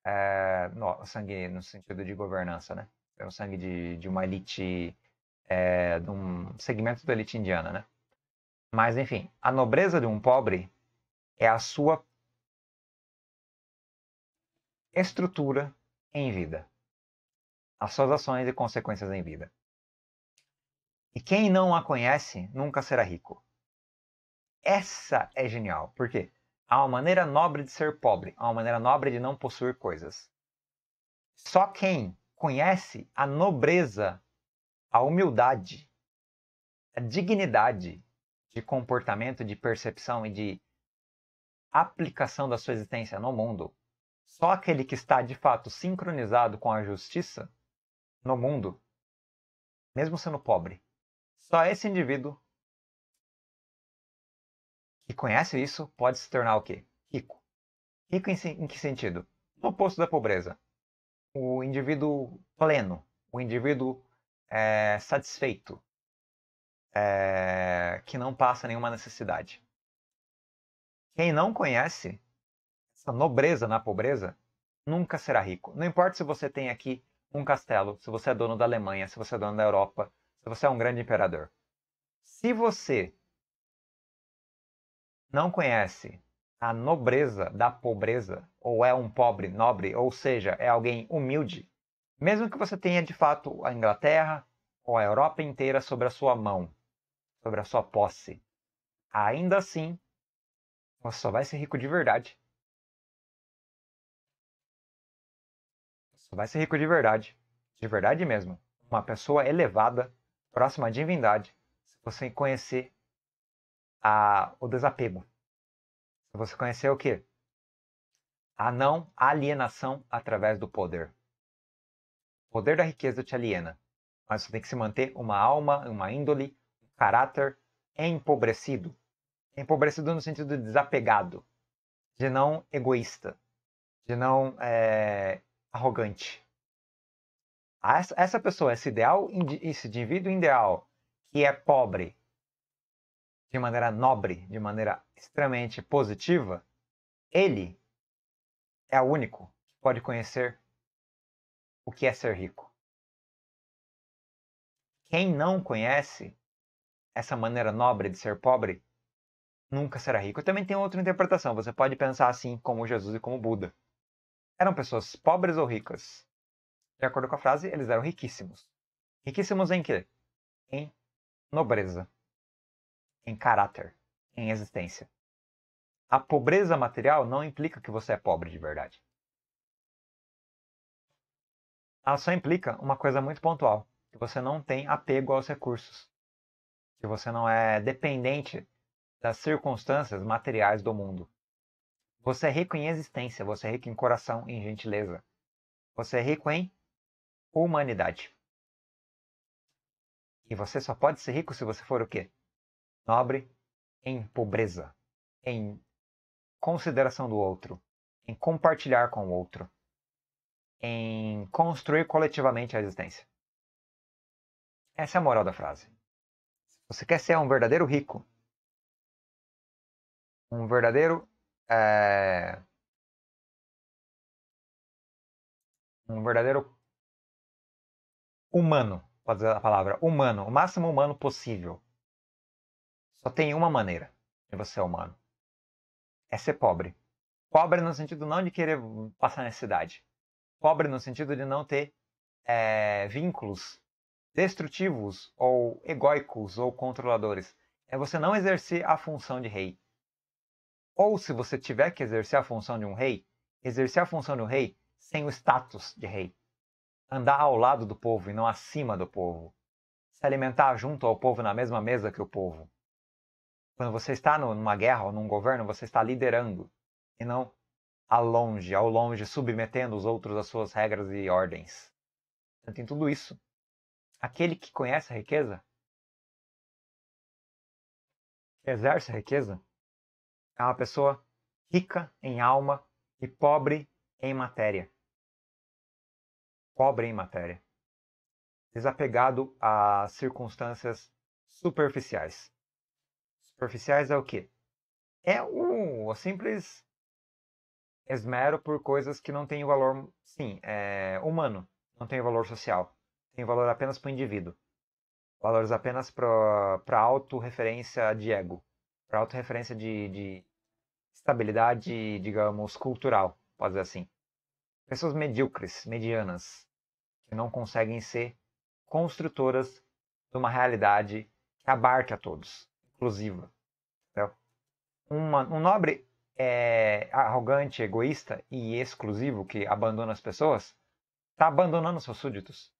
É, no, sangue no sentido de governança, né? É o sangue de, de uma elite, é, de um segmento da elite indiana, né? Mas, enfim, a nobreza de um pobre é a sua estrutura em vida as suas ações e consequências em vida. E quem não a conhece nunca será rico. Essa é genial, porque há uma maneira nobre de ser pobre, há uma maneira nobre de não possuir coisas. Só quem conhece a nobreza, a humildade, a dignidade de comportamento, de percepção e de aplicação da sua existência no mundo, só aquele que está de fato sincronizado com a justiça no mundo, mesmo sendo pobre. Só esse indivíduo que conhece isso pode se tornar o quê? Rico. Rico em, em que sentido? No oposto da pobreza. O indivíduo pleno, o indivíduo é, satisfeito, é, que não passa nenhuma necessidade. Quem não conhece essa nobreza na pobreza nunca será rico. Não importa se você tem aqui um castelo, se você é dono da Alemanha, se você é dono da Europa, se você é um grande imperador. Se você não conhece a nobreza da pobreza, ou é um pobre nobre, ou seja, é alguém humilde, mesmo que você tenha de fato a Inglaterra ou a Europa inteira sobre a sua mão, sobre a sua posse, ainda assim, você só vai ser rico de verdade Só vai ser rico de verdade, de verdade mesmo, uma pessoa elevada, próxima à divindade, se você conhecer a, o desapego. Se você conhecer o quê? A não alienação através do poder. O poder da riqueza te aliena, mas você tem que se manter uma alma, uma índole, um caráter empobrecido. Empobrecido no sentido de desapegado, de não egoísta, de não é, arrogante. Essa pessoa, esse ideal, esse indivíduo ideal que é pobre de maneira nobre, de maneira extremamente positiva, ele é o
único que pode conhecer o que é ser rico.
Quem não conhece essa maneira nobre de ser pobre, nunca será rico. Eu também tem outra interpretação. Você pode pensar assim como Jesus e como Buda eram pessoas pobres ou ricas? De acordo com a frase, eles eram riquíssimos. Riquíssimos em quê? Em nobreza, em caráter, em existência. A pobreza material não implica que você é pobre de verdade. Ela só implica uma coisa muito pontual, que você não tem apego aos recursos, que você não é dependente das circunstâncias materiais do mundo. Você é rico em existência, você é rico em coração, em gentileza. Você é rico em humanidade. E você só pode ser rico se você for o quê? Nobre em pobreza, em consideração do outro, em compartilhar com o outro, em construir coletivamente a existência. Essa é a moral da frase. Se você quer ser um verdadeiro rico,
um verdadeiro é, um verdadeiro humano, pode
dizer a palavra, humano, o máximo humano possível. Só tem uma maneira de você ser humano. É ser pobre. Pobre no sentido não de querer passar necessidade. Pobre no sentido de não ter é, vínculos destrutivos ou egóicos ou controladores. É você não exercer a função de rei ou se você tiver que exercer a função de um rei, exercer a função de um rei sem o status de rei. Andar ao lado do povo e não acima do povo. Se alimentar junto ao povo na mesma mesa que o povo. Quando você está numa guerra ou num governo, você está liderando e não ao longe, ao longe, submetendo os outros às suas regras e ordens. Então, tem tudo isso.
Aquele que conhece a riqueza exerce a riqueza é uma pessoa rica em alma e pobre em
matéria. Pobre em matéria. Desapegado às circunstâncias superficiais. Superficiais é o quê? É o, o simples esmero por coisas que não têm valor, sim, é humano, não tem valor social, tem valor apenas para o indivíduo, valores apenas para autorreferência de ego, para autorreferência de, de estabilidade, digamos, cultural, pode dizer assim. Pessoas medíocres, medianas, que não conseguem ser construtoras de uma realidade que abarque a todos, inclusiva. Uma, um nobre é, arrogante, egoísta e exclusivo que abandona as pessoas está abandonando seus súditos.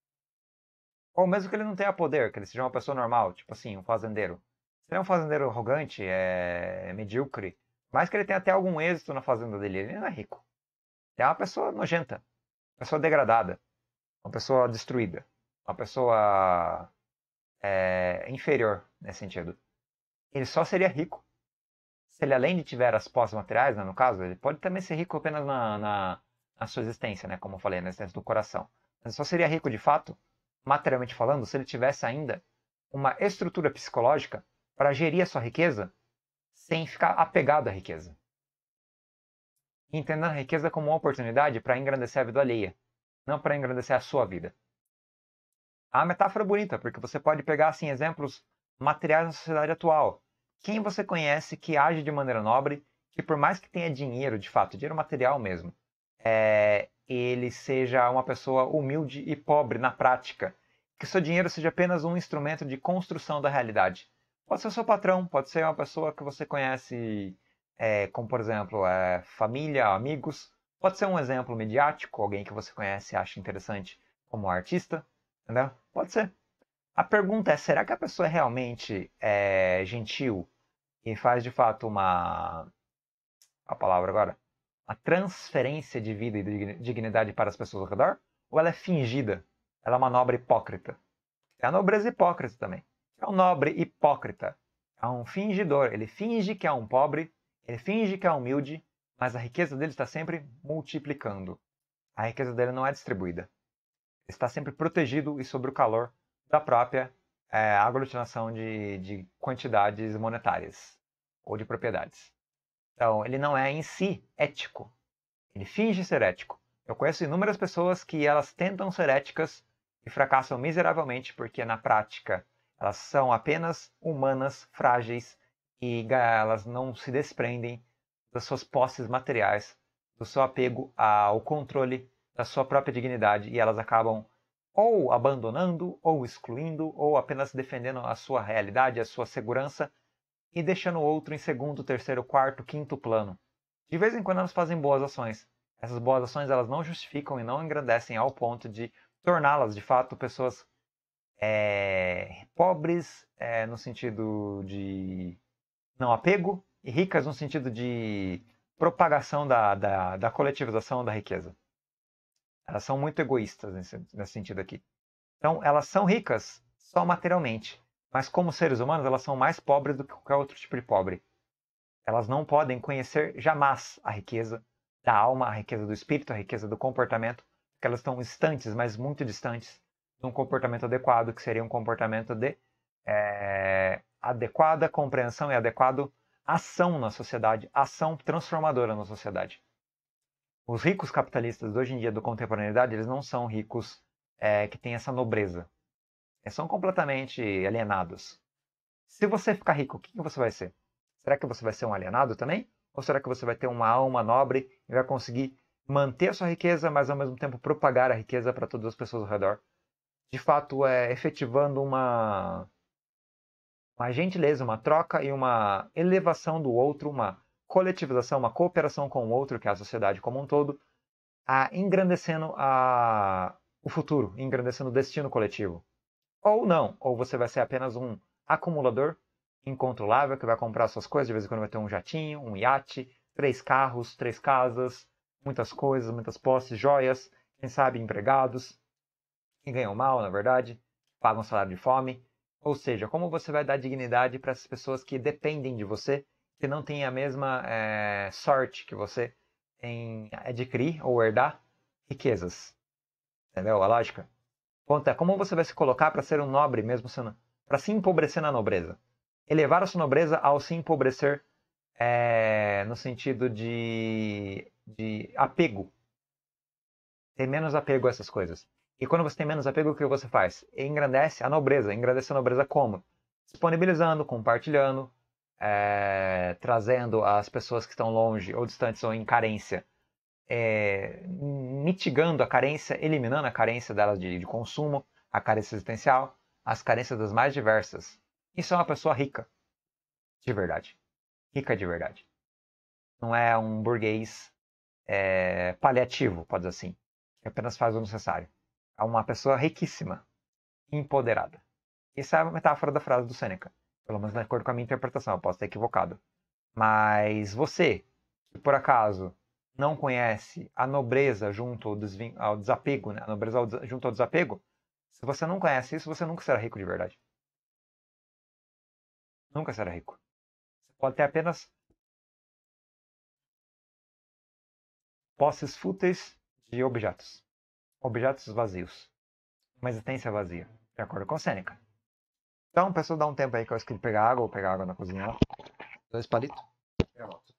Ou mesmo que ele não tenha poder, que ele seja uma pessoa normal, tipo assim, um fazendeiro. Se ele é um fazendeiro arrogante, é, medíocre, mais que ele tenha até algum êxito na fazenda dele, ele não é rico. Ele é uma pessoa nojenta, uma pessoa degradada, uma pessoa destruída, uma pessoa é, inferior nesse sentido. Ele só seria rico se ele, além de tiver as posses materiais, né, no caso, ele pode também ser rico apenas na, na, na sua existência, né, como eu falei, na existência do coração. Mas ele só seria rico de fato, materialmente falando, se ele tivesse ainda uma estrutura psicológica para gerir a sua riqueza sem ficar apegado à riqueza. Entendendo a riqueza como uma oportunidade para engrandecer a vida alheia, não para engrandecer a sua vida. É metáfora metáfora bonita, porque você pode pegar assim exemplos materiais na sociedade atual. Quem você conhece que age de maneira nobre, que por mais que tenha dinheiro, de fato, dinheiro material mesmo, é, ele seja uma pessoa humilde e pobre na prática, que seu dinheiro seja apenas um instrumento de construção da realidade, Pode ser o seu patrão, pode ser uma pessoa que você conhece, é, como por exemplo, é, família, amigos. Pode ser um exemplo mediático, alguém que você conhece e acha interessante como artista, entendeu? Pode ser. A pergunta é, será que a pessoa é realmente é gentil e faz de fato uma... a palavra agora? Uma transferência de vida e de dignidade para as pessoas ao redor? Ou ela é fingida? Ela é uma nobre hipócrita? É a nobreza hipócrita também é um nobre hipócrita, é um fingidor. Ele finge que é um pobre, ele finge que é humilde, mas a riqueza dele está sempre multiplicando. A riqueza dele não é distribuída. Ele está sempre protegido e sob o calor da própria é, aglutinação de, de quantidades monetárias ou de propriedades. Então, ele não é em si ético. Ele finge ser ético. Eu conheço inúmeras pessoas que elas tentam ser éticas e fracassam miseravelmente porque na prática elas são apenas humanas, frágeis e elas não se desprendem das suas posses materiais, do seu apego ao controle da sua própria dignidade e elas acabam ou abandonando, ou excluindo, ou apenas defendendo a sua realidade, a sua segurança e deixando o outro em segundo, terceiro, quarto, quinto plano. De vez em quando elas fazem boas ações. Essas boas ações elas não justificam e não engrandecem ao ponto de torná-las de fato pessoas é, pobres é, no sentido de não apego e ricas no sentido de propagação da, da, da coletivização da riqueza. Elas são muito egoístas nesse, nesse sentido aqui. Então, elas são ricas só materialmente, mas como seres humanos, elas são mais pobres do que qualquer outro tipo de pobre. Elas não podem conhecer jamais a riqueza da alma, a riqueza do espírito, a riqueza do comportamento, porque elas estão distantes, mas muito distantes de um comportamento adequado, que seria um comportamento de é, adequada compreensão e adequado ação na sociedade, ação transformadora na sociedade. Os ricos capitalistas hoje em dia da contemporaneidade, eles não são ricos é, que têm essa nobreza. Eles são completamente alienados. Se você ficar rico, o que você vai ser? Será que você vai ser um alienado também? Ou será que você vai ter uma alma nobre e vai conseguir manter a sua riqueza, mas ao mesmo tempo propagar a riqueza para todas as pessoas ao redor? de fato é, efetivando uma, uma gentileza, uma troca e uma elevação do outro, uma coletivização, uma cooperação com o outro, que é a sociedade como um todo, a, engrandecendo a, o futuro, engrandecendo o destino coletivo. Ou não, ou você vai ser apenas um acumulador incontrolável que vai comprar suas coisas, de vez em quando vai ter um jatinho, um iate, três carros, três casas, muitas coisas, muitas posses, joias, quem sabe empregados, que ganham mal, na verdade, pagam salário de fome. Ou seja, como você vai dar dignidade para essas pessoas que dependem de você, que não têm a mesma é, sorte que você em adquirir ou herdar riquezas? Entendeu a lógica? Ponto é, como você vai se colocar para ser um nobre mesmo sendo. para se empobrecer na nobreza? Elevar a sua nobreza ao se empobrecer é, no sentido de, de apego. Ter menos apego a essas coisas. E quando você tem menos apego, o que você faz? Engrandece a nobreza. Engrandece a nobreza como? Disponibilizando, compartilhando, é, trazendo as pessoas que estão longe ou distantes ou em carência, é, mitigando a carência, eliminando a carência delas de, de consumo, a carência existencial, as carências das mais diversas. Isso é uma pessoa rica, de verdade. Rica de verdade. Não é um burguês é, paliativo, pode dizer assim, que é apenas faz o necessário a uma pessoa riquíssima, empoderada. essa é a metáfora da frase do Seneca, pelo menos de acordo com a minha interpretação, eu posso ter equivocado. Mas você, que por acaso não conhece a nobreza junto ao, desvin... ao desapego, né? a nobreza ao des... junto ao desapego, se você não conhece isso, você nunca será rico de verdade. Nunca será rico. Você pode ter
apenas
posses fúteis
de objetos objetos vazios. Uma existência vazia, de acordo com Sêneca. Então, pessoal, dá um tempo aí que eu acho que pegar água ou pegar água na cozinha. Dois palitos.
Eu é, volto.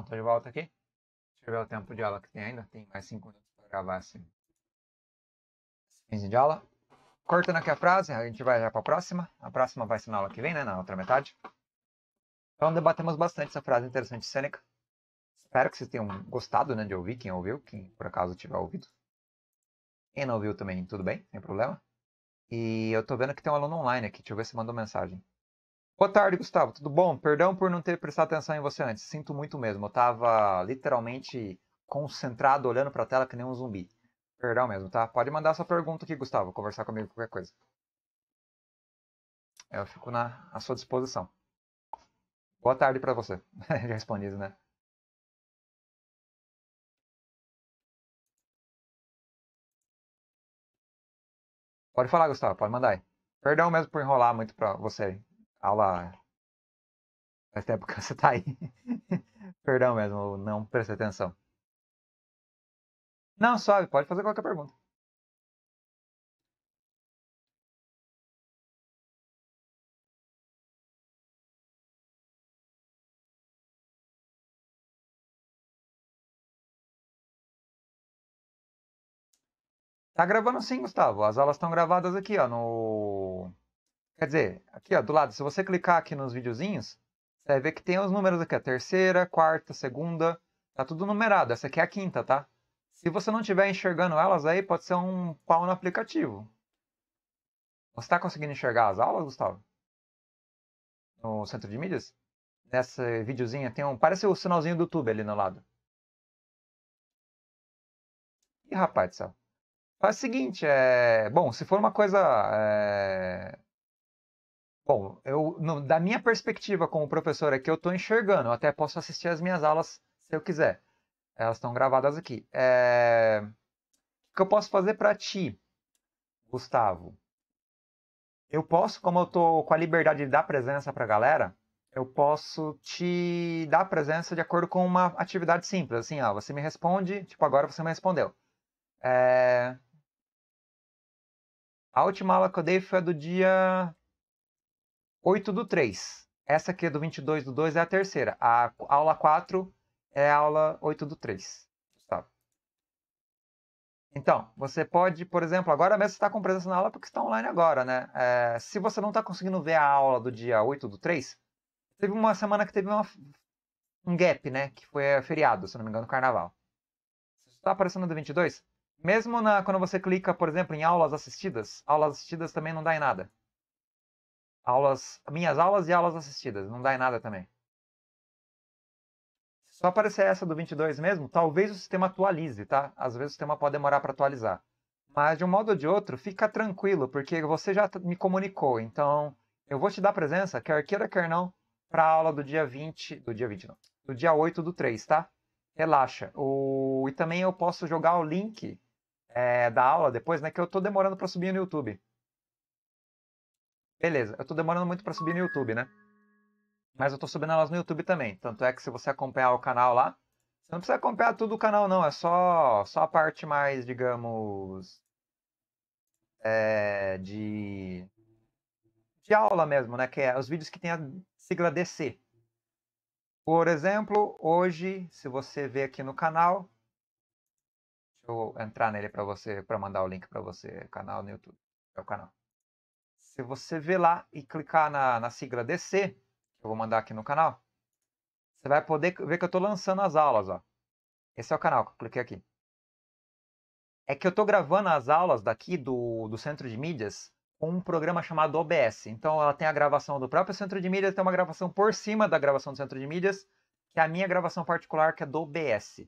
Então, tô de volta aqui. Deixa eu ver o tempo de aula que tem ainda. Tem mais
5 minutos para gravar assim. 15 de aula. Cortando aqui a frase, a gente vai já para a próxima. A próxima vai ser na aula que vem, né? Na outra metade. Então, debatemos bastante essa frase interessante de Sêneca. Espero que vocês tenham gostado né, de ouvir, quem ouviu, quem por acaso tiver ouvido. Quem não ouviu também, tudo bem, sem problema. E eu tô vendo que tem um aluno online aqui. Deixa eu ver se mandou mensagem. Boa tarde, Gustavo. Tudo bom? Perdão por não ter prestado atenção em você antes. Sinto muito mesmo. Eu estava literalmente concentrado, olhando para a tela que nem um zumbi. Perdão mesmo, tá? Pode mandar sua pergunta aqui, Gustavo. Conversar comigo qualquer coisa. Eu fico na, à sua disposição. Boa tarde
para você. Já respondi, né? Pode falar, Gustavo. Pode mandar aí.
Perdão mesmo por enrolar muito para você aí. Olha ah lá. Faz tempo que você tá aí. Perdão mesmo, não prestei atenção. Não, sabe, pode fazer qualquer pergunta.
Tá gravando sim, Gustavo. As aulas estão gravadas aqui, ó, no Quer dizer, aqui ó, do lado, se você clicar aqui nos videozinhos, você vai ver que tem os números aqui, a terceira, quarta, segunda, tá tudo numerado. Essa aqui é a quinta, tá? Se você não estiver enxergando elas aí, pode ser um pau no aplicativo. Você está conseguindo enxergar as aulas, Gustavo? No centro de mídias? Nesse videozinho tem um. Parece o sinalzinho do YouTube ali no lado. Ih, rapaz do céu. Faz o seguinte, é... Bom, se for uma coisa é... Bom, eu, no, da minha perspectiva como professor aqui, é eu estou enxergando. Eu até posso assistir as minhas aulas se eu quiser. Elas estão gravadas aqui. É... O que eu posso fazer para ti, Gustavo? Eu posso, como eu estou com a liberdade de dar presença para a galera, eu posso te dar presença de acordo com uma atividade simples. Assim, ó, você me responde, tipo, agora você me respondeu. É... A última aula que eu dei foi a do dia 8 do 3. Essa aqui é do 22 do 2 é a terceira. A aula 4 é a aula 8 do 3. Gustavo. Tá? Então, você pode, por exemplo, agora mesmo você está com presença na aula porque está online agora, né? É, se você não está conseguindo ver a aula do dia 8 do 3, teve uma semana que teve uma, um gap, né? Que foi é, feriado, se não me engano, carnaval. está aparecendo do 22, mesmo na, quando você clica, por exemplo, em aulas assistidas, aulas assistidas também não dá em nada aulas, minhas aulas e aulas assistidas, não dá em nada também. Se só aparecer essa do 22 mesmo, talvez o sistema atualize, tá? Às vezes o sistema pode demorar para atualizar. Mas de um modo ou de outro, fica tranquilo, porque você já me comunicou. Então, eu vou te dar presença, quer queira, quer não, para a aula do dia 20, do dia 20 não, do dia 8 do 3, tá? Relaxa. O... E também eu posso jogar o link é, da aula depois, né? Que eu tô demorando para subir no YouTube. Beleza, eu tô demorando muito para subir no YouTube, né? Mas eu tô subindo elas no YouTube também. Tanto é que se você acompanhar o canal lá, você não precisa acompanhar tudo o canal, não. É só, só a parte mais, digamos. É, de. De aula mesmo, né? Que é os vídeos que tem a sigla DC. Por exemplo, hoje, se você vê aqui no canal. Deixa eu entrar nele para você, para mandar o link para você, canal no YouTube. É o canal. Se você ver lá e clicar na, na sigla DC, que eu vou mandar aqui no canal, você vai poder ver que eu estou lançando as aulas. Ó. Esse é o canal que eu cliquei aqui. É que eu estou gravando as aulas daqui do, do Centro de Mídias com um programa chamado OBS. Então ela tem a gravação do próprio Centro de Mídias, tem uma gravação por cima da gravação do Centro de Mídias, que é a minha gravação particular, que é do OBS.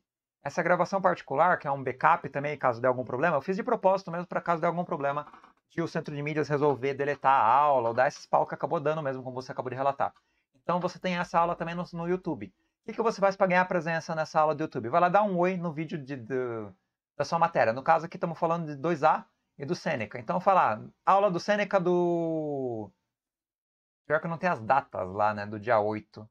Essa gravação particular, que é um backup também, caso dê algum problema, eu fiz de propósito mesmo para caso dê algum problema de o centro de mídias resolver deletar a aula ou dar esse pau que acabou dando mesmo, como você acabou de relatar. Então você tem essa aula também no, no YouTube. O que, que você faz para ganhar presença nessa aula do YouTube? Vai lá dar um oi no vídeo de, de, da sua matéria. No caso aqui estamos falando de 2A e do Seneca. Então falar ah, aula do Seneca do... Pior que não tem as datas lá, né? Do dia 8. Uh,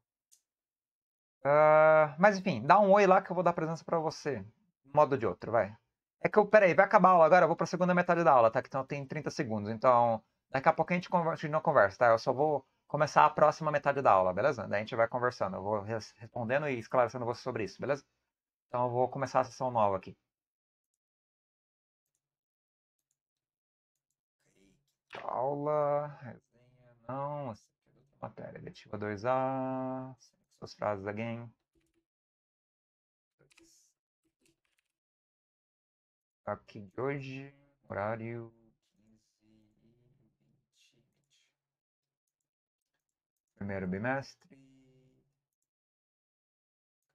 ah, mas enfim, dá um oi lá que eu vou dar presença para você. modo de outro, vai. É que eu, peraí, vai acabar a aula agora, eu vou pra segunda metade da aula, tá? Então tem 30 segundos. Então, daqui a pouco a gente continua a conversa, tá? Eu só vou começar a próxima metade da aula, beleza? Daí a gente vai conversando. Eu vou respondendo e esclarecendo você sobre isso, beleza? Então eu vou começar a sessão nova aqui.
Aula, resenha, não, matéria, eletiva 2A, suas frases again. aqui de hoje, horário 15 e 20. Primeiro bimestre,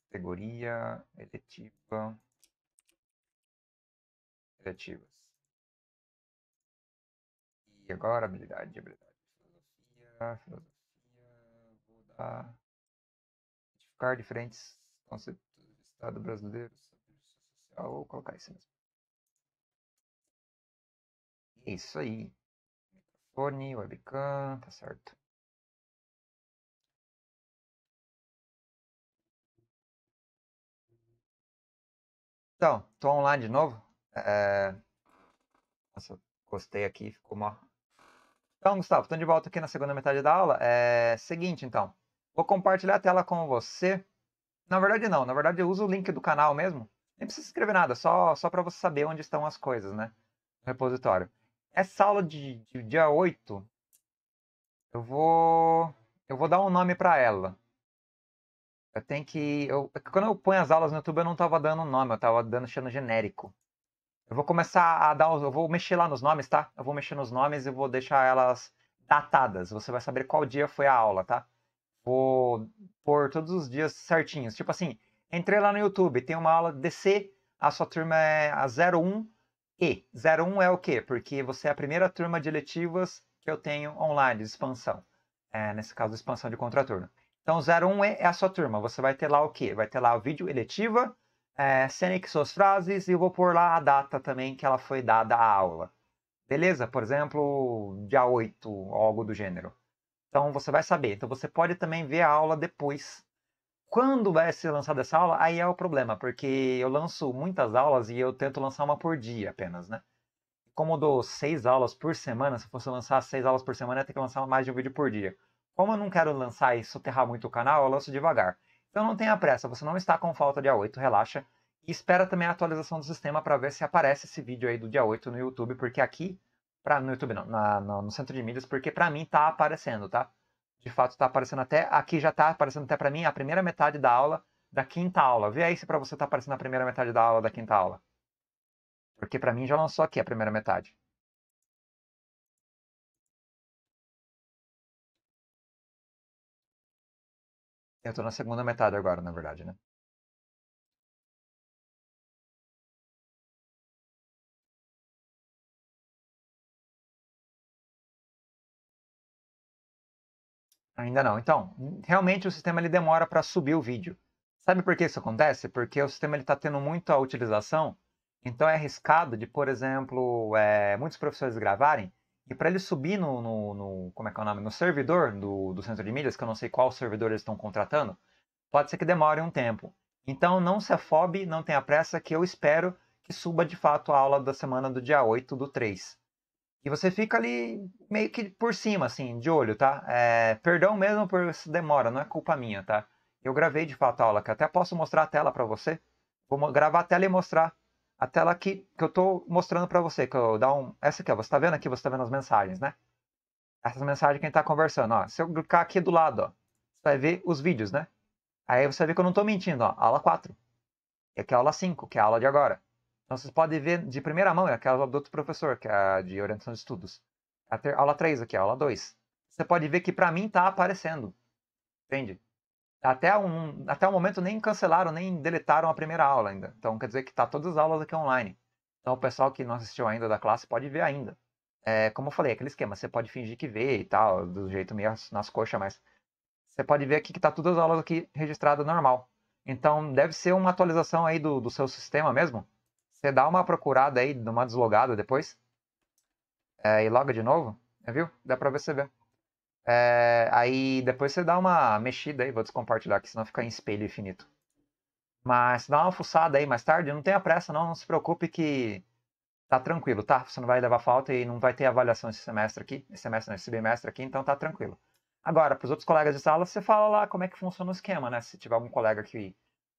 categoria eletiva,
eletivas. E agora
habilidade, habilidade, filosofia, filosofia, vou dar, identificar diferentes conceitos do Estado brasileiro sobre justiça social, vou colocar isso mesmo.
Isso aí. Fone, webcam, tá certo.
Então, tô online de
novo. É... Nossa, gostei aqui, ficou uma. Então, Gustavo, tô de volta aqui na segunda metade da aula. É seguinte, então. Vou compartilhar a tela com você. Na verdade, não. Na verdade, eu uso o link do canal mesmo. Nem precisa escrever nada, só, só para você saber onde estão as coisas, né? No repositório. Essa aula de, de dia 8, eu vou eu vou dar um nome para ela. Eu tenho que. Eu, é quando eu ponho as aulas no YouTube, eu não estava dando nome, eu estava dando chama genérico. Eu vou começar a dar. Eu vou mexer lá nos nomes, tá? Eu vou mexer nos nomes e vou deixar elas datadas. Você vai saber qual dia foi a aula, tá? Vou pôr todos os dias certinhos. Tipo assim, entrei lá no YouTube, tem uma aula DC, a sua turma é a 01 e 01 é o quê? Porque você é a primeira turma de eletivas que eu tenho online, de expansão. É, nesse caso, expansão de contraturno. Então, 01 é, é a sua turma. Você vai ter lá o quê? Vai ter lá o vídeo eletiva, é, que suas frases, e eu vou pôr lá a data também que ela foi dada à aula. Beleza? Por exemplo, dia 8, algo do gênero. Então, você vai saber. Então, você pode também ver a aula depois quando vai ser lançada essa aula, aí é o problema, porque eu lanço muitas aulas e eu tento lançar uma por dia apenas, né? Como eu dou seis aulas por semana, se eu fosse lançar seis aulas por semana, eu ia ter que lançar mais de um vídeo por dia. Como eu não quero lançar e soterrar muito o canal, eu lanço devagar. Então não tenha pressa, você não está com falta de A8, relaxa. E espera também a atualização do sistema para ver se aparece esse vídeo aí do dia 8 no YouTube, porque aqui, pra, no YouTube não, na, no, no centro de mídias, porque para mim tá aparecendo, tá? de fato está aparecendo até. Aqui já está aparecendo até para mim a primeira metade da aula da quinta aula. Vê aí se para você está aparecendo a primeira metade da aula da quinta aula. Porque para mim já lançou aqui a primeira metade.
Eu estou na segunda metade agora, na verdade, né?
Ainda não. Então, realmente o sistema ele demora para subir o vídeo. Sabe por que isso acontece? Porque o sistema está tendo muita utilização, então é arriscado de, por exemplo, é, muitos professores gravarem, e para ele subir no, no, no, como é que é o nome? No servidor do, do centro de mídias, que eu não sei qual servidor eles estão contratando, pode ser que demore um tempo. Então não se afobe, não tenha pressa, que eu espero que suba de fato a aula da semana do dia 8 do 3. E você fica ali meio que por cima, assim, de olho, tá? É, perdão mesmo por essa demora, não é culpa minha, tá? Eu gravei de fato a aula, que até posso mostrar a tela para você. Vou gravar a tela e mostrar a tela aqui que eu estou mostrando para você, que eu dar um... Essa aqui, ó, você está vendo aqui, você está vendo as mensagens, né? Essas mensagens que a gente tá conversando, ó. Se eu clicar aqui do lado, ó, você vai ver os vídeos, né? Aí você vê que eu não estou mentindo, ó. Aula 4. E aqui é a aula 5, que é a aula de agora. Então vocês podem ver de primeira mão, é aquela do outro professor, que é a de orientação de estudos. A ter, aula 3 aqui, a aula 2. Você pode ver que para mim está aparecendo. Entende? Até, um, até o momento nem cancelaram, nem deletaram a primeira aula ainda. Então quer dizer que está todas as aulas aqui online. Então o pessoal que não assistiu ainda da classe pode ver ainda. É, como eu falei, aquele esquema, você pode fingir que vê e tal, do jeito meio nas coxas, mas você pode ver aqui que está todas as aulas aqui registradas normal. Então deve ser uma atualização aí do, do seu sistema mesmo, você dá uma procurada aí, numa deslogada depois. É, e loga de novo, é, viu? Dá pra você É, aí depois você dá uma mexida aí, vou descompartilhar aqui, senão fica em espelho infinito. Mas dá uma fuçada aí mais tarde, não tenha pressa não, não se preocupe que tá tranquilo, tá? Você não vai levar falta e não vai ter avaliação esse semestre aqui, esse semestre não, esse bimestre aqui, então tá tranquilo. Agora, para os outros colegas de sala, você fala lá como é que funciona o esquema, né? Se tiver algum colega que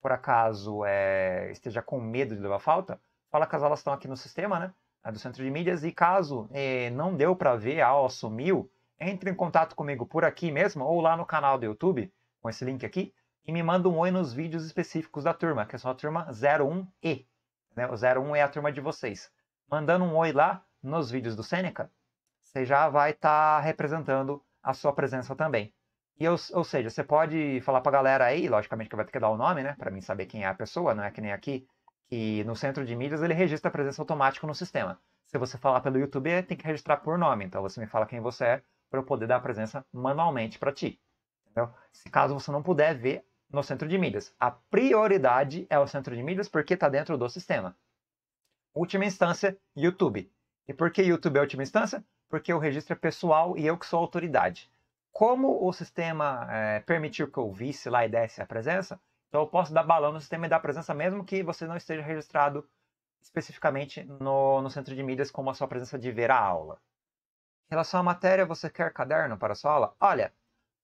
por acaso é, esteja com medo de levar falta, fala que as aulas estão aqui no sistema, né? É do Centro de Mídias, e caso é, não deu para ver, a aula sumiu, entre em contato comigo por aqui mesmo, ou lá no canal do YouTube, com esse link aqui, e me manda um oi nos vídeos específicos da turma, que é só a turma 01E. Né? O 01 é a turma de vocês. Mandando um oi lá nos vídeos do Seneca, você já vai estar tá representando a sua presença também. E ou, ou seja, você pode falar pra galera aí, logicamente que vai ter que dar o nome, né? Pra mim saber quem é a pessoa, não é que nem aqui, que no centro de mídias ele registra a presença automática no sistema. Se você falar pelo YouTube, tem que registrar por nome. Então você me fala quem você é para eu poder dar a presença manualmente para ti. Entendeu? Se caso você não puder ver no centro de mídias. A prioridade é o centro de mídias porque está dentro do sistema. Última instância, YouTube. E por que YouTube é a última instância? Porque o registro é pessoal e eu que sou autoridade como o sistema é, permitiu que eu visse lá e desse a presença, então eu posso dar balão no sistema e dar presença mesmo que você não esteja registrado especificamente no, no centro de mídias como a sua presença de ver a aula. Em relação à matéria, você quer caderno para a sua aula? Olha,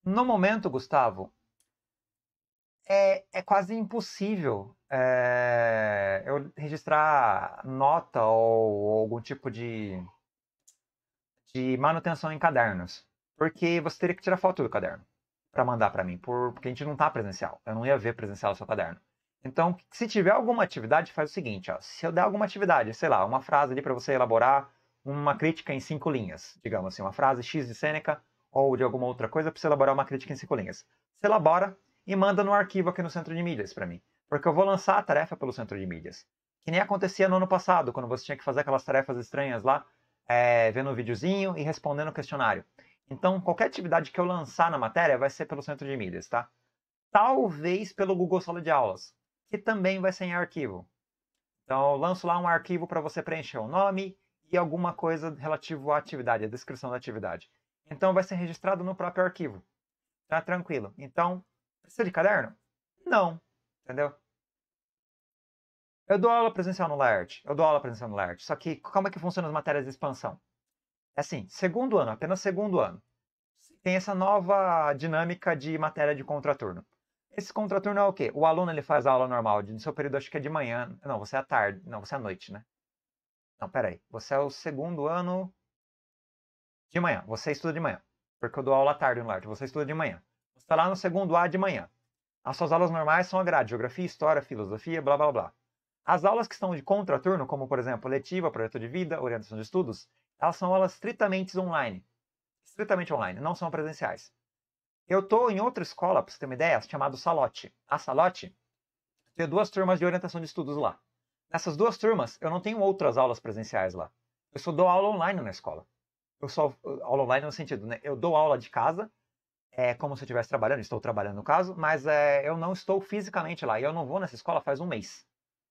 no momento, Gustavo, é, é quase impossível é, eu registrar nota ou, ou algum tipo de, de manutenção em cadernos. Porque você teria que tirar foto do caderno para mandar para mim, por, porque a gente não tá presencial. Eu não ia ver presencial o seu caderno. Então, se tiver alguma atividade, faz o seguinte, ó, se eu der alguma atividade, sei lá, uma frase ali para você elaborar uma crítica em cinco linhas, digamos assim, uma frase X de Sêneca ou de alguma outra coisa para você elaborar uma crítica em cinco linhas. Você elabora e manda no arquivo aqui no Centro de Mídias para mim, porque eu vou lançar a tarefa pelo Centro de Mídias, que nem acontecia no ano passado, quando você tinha que fazer aquelas tarefas estranhas lá, é, vendo um videozinho e respondendo o questionário. Então, qualquer atividade que eu lançar na matéria vai ser pelo centro de Mídias, tá? Talvez pelo Google Sala de Aulas, que também vai ser em arquivo. Então, eu lanço lá um arquivo para você preencher o nome e alguma coisa relativo à atividade, a descrição da atividade. Então, vai ser registrado no próprio arquivo. Tá tranquilo. Então, precisa de caderno? Não. Entendeu? Eu dou aula presencial no LERT. Eu dou aula presencial no LERT. Só que como é que funciona as matérias de expansão? É assim, segundo ano, apenas segundo ano, tem essa nova dinâmica de matéria de contraturno. Esse contraturno é o quê? O aluno ele faz a aula normal, no seu período acho que é de manhã. Não, você é à tarde. Não, você é à noite, né? Não, peraí. Você é o segundo ano de manhã. Você estuda de manhã. Porque eu dou aula à tarde no Larte. Você estuda de manhã. Você está lá no segundo A de manhã. As suas aulas normais são a grade, geografia, história, filosofia, blá blá blá. As aulas que estão de contraturno, como por exemplo letiva, projeto de vida, orientação de estudos, elas são aulas estritamente online. Estritamente online, não são presenciais. Eu estou em outra escola, para você ter uma ideia, chamada Salote. A Salote tem duas turmas de orientação de estudos lá. Nessas duas turmas, eu não tenho outras aulas presenciais lá. Eu só dou aula online na escola. Eu só uh, aula online no sentido, né? Eu dou aula de casa, é como se eu estivesse trabalhando, estou trabalhando no caso, mas é, eu não estou fisicamente lá. E eu não vou nessa escola faz um mês.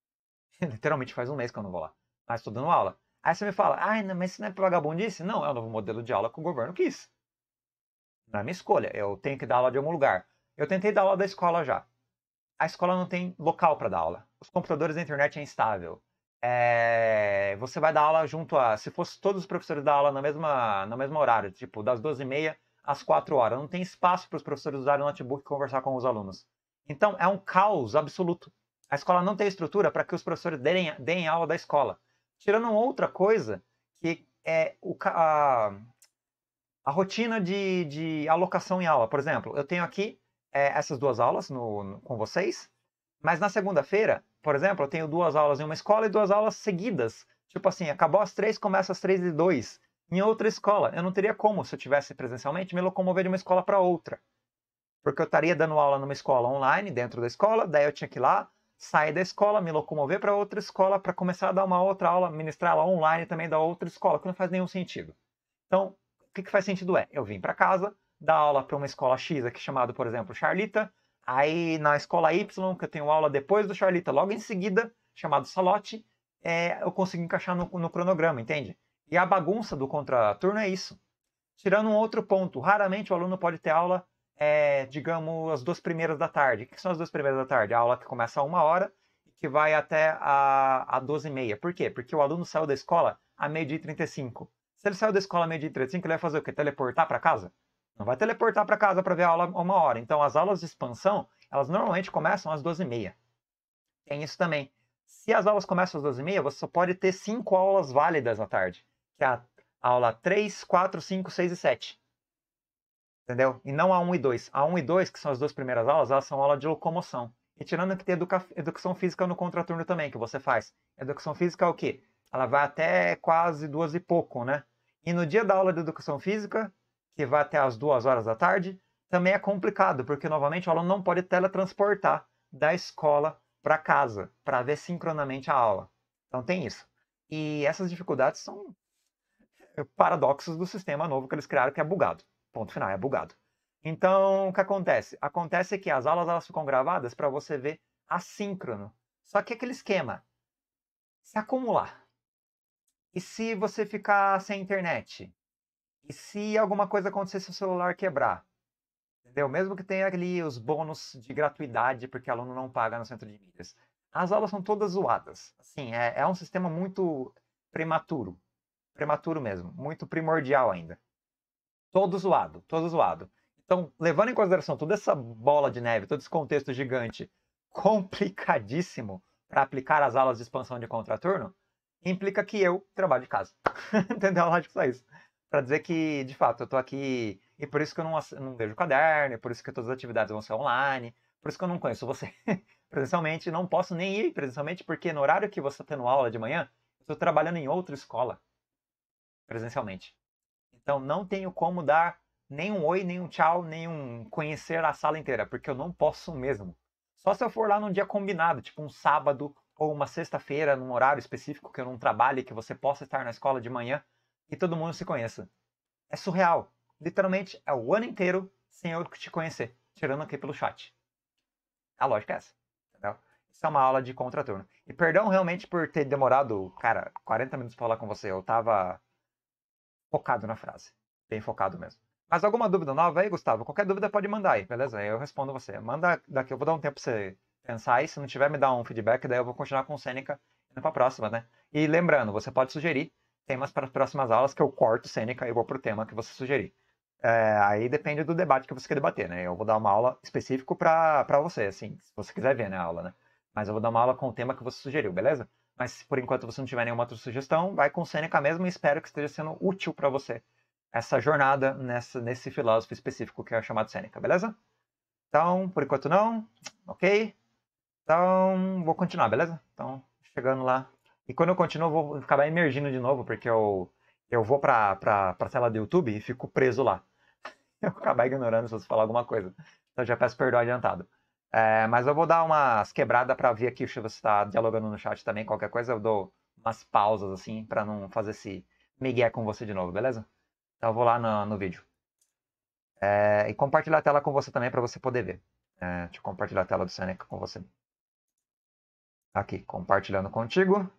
Literalmente faz um mês que eu não vou lá. Mas estou dando aula. Aí você me fala, ah, não, mas isso não é vagabundice? Não, é o novo modelo de aula que o governo quis. Não é minha escolha, eu tenho que dar aula de algum lugar. Eu tentei dar aula da escola já. A escola não tem local para dar aula. Os computadores da internet é instável. É... Você vai dar aula junto a. Se fosse todos os professores dar aula na mesma, no mesmo horário, tipo das 12h30 às 4 horas. Não tem espaço para os professores usarem o notebook e conversar com os alunos. Então é um caos absoluto. A escola não tem estrutura para que os professores deem, deem aula da escola. Tirando outra coisa, que é o, a, a rotina de, de alocação em aula. Por exemplo, eu tenho aqui é, essas duas aulas no, no, com vocês, mas na segunda-feira, por exemplo, eu tenho duas aulas em uma escola e duas aulas seguidas. Tipo assim, acabou às três, começa às três e dois. Em outra escola, eu não teria como, se eu tivesse presencialmente, me locomover de uma escola para outra. Porque eu estaria dando aula numa escola online, dentro da escola, daí eu tinha que ir lá, sair da escola, me locomover para outra escola, para começar a dar uma outra aula, ministrar ela online também da outra escola, que não faz nenhum sentido. Então, o que, que faz sentido é, eu vim para casa, dar aula para uma escola X aqui chamada, por exemplo, Charlita, aí na escola Y, que eu tenho aula depois do Charlita, logo em seguida, chamado Salote, é, eu consigo encaixar no, no cronograma, entende? E a bagunça do contraturno é isso. Tirando um outro ponto, raramente o aluno pode ter aula é, digamos, as duas primeiras da tarde. O que são as duas primeiras da tarde? A aula que começa a uma hora e que vai até a, a e meia. Por quê? Porque o aluno saiu da escola a meio-dia e cinco Se ele saiu da escola a meio-dia e cinco ele vai fazer o quê? Teleportar para casa? Não vai teleportar para casa para ver a aula uma hora. Então, as aulas de expansão, elas normalmente começam às doze e meia Tem isso também. Se as aulas começam às 12h30, você só pode ter cinco aulas válidas à tarde, que é a aula 3, 4, 5, 6 e 7 entendeu? E não a 1 e 2. A 1 e 2, que são as duas primeiras aulas, elas são aula de locomoção. E tirando que tem educa... educação física no contraturno também, que você faz. Educação física é o quê? Ela vai até quase duas e pouco, né? E no dia da aula de educação física, que vai até as duas horas da tarde, também é complicado, porque novamente o aluno não pode teletransportar da escola para casa, para ver sincronamente a aula. Então tem isso. E essas dificuldades são é, paradoxos do sistema novo que eles criaram, que é bugado. Ponto final, é bugado. Então, o que acontece? Acontece que as aulas elas ficam gravadas para você ver assíncrono. Só que aquele esquema, se acumular. E se você ficar sem internet? E se alguma coisa acontecer se o celular quebrar? Entendeu? Mesmo que tenha ali os bônus de gratuidade, porque aluno não paga no centro de mídias. As aulas são todas zoadas. Assim, é, é um sistema muito prematuro. Prematuro mesmo. Muito primordial ainda todo zoado, todo zoado. Então, levando em consideração toda essa bola de neve, todo esse contexto gigante, complicadíssimo para aplicar as aulas de expansão de contraturno, implica que eu trabalho de casa. Entendeu? Lógico só isso. Para dizer que, de fato, eu estou aqui e por isso que eu não, não vejo caderno, por isso que todas as atividades vão ser online, por isso que eu não conheço você presencialmente, não posso nem ir presencialmente, porque no horário que você está tendo aula de manhã, eu estou trabalhando em outra escola presencialmente. Então não tenho como dar nenhum oi, nenhum tchau, nenhum conhecer a sala inteira, porque eu não posso mesmo. Só se eu for lá num dia combinado, tipo um sábado ou uma sexta-feira, num horário específico que eu não trabalhe, que você possa estar na escola de manhã e todo mundo se conheça. É surreal. Literalmente é o ano inteiro sem eu te conhecer, tirando aqui pelo chat. A lógica é essa. Entendeu? Isso é uma aula de contraturno. E perdão realmente por ter demorado, cara, 40 minutos pra falar com você. Eu tava focado na frase. Bem focado mesmo. Mas alguma dúvida nova aí, Gustavo? Qualquer dúvida pode mandar aí, beleza? Eu respondo você. Manda daqui, eu vou dar um tempo pra você pensar aí. Se não tiver, me dá um feedback, daí eu vou continuar com o Sêneca indo pra próxima, né? E lembrando, você pode sugerir temas para as próximas aulas que eu corto Sêneca e vou pro tema que você sugerir. É, aí depende do debate que você quer debater, né? Eu vou dar uma aula específico para você, assim, se você quiser ver né, a aula, né? Mas eu vou dar uma aula com o tema que você sugeriu, beleza? Mas se por enquanto você não tiver nenhuma outra sugestão, vai com Seneca mesmo e espero que esteja sendo útil para você essa jornada nessa, nesse filósofo específico que é chamado Seneca, beleza? Então, por enquanto não, ok? Então, vou continuar, beleza? Então, chegando lá. E quando eu continuo, eu vou acabar emergindo de novo, porque eu, eu vou para a pra tela do YouTube e fico preso lá. Eu vou acabar ignorando se você falar alguma coisa. Então, já peço perdão adiantado. É, mas eu vou dar umas quebradas para ver aqui se você está dialogando no chat também. Qualquer coisa eu dou umas pausas assim para não fazer esse migué com você de novo, beleza? Então eu vou lá no, no vídeo. É, e compartilhar a tela com você também para você poder ver. É, deixa eu compartilhar a tela do Seneca com você. Aqui, compartilhando contigo.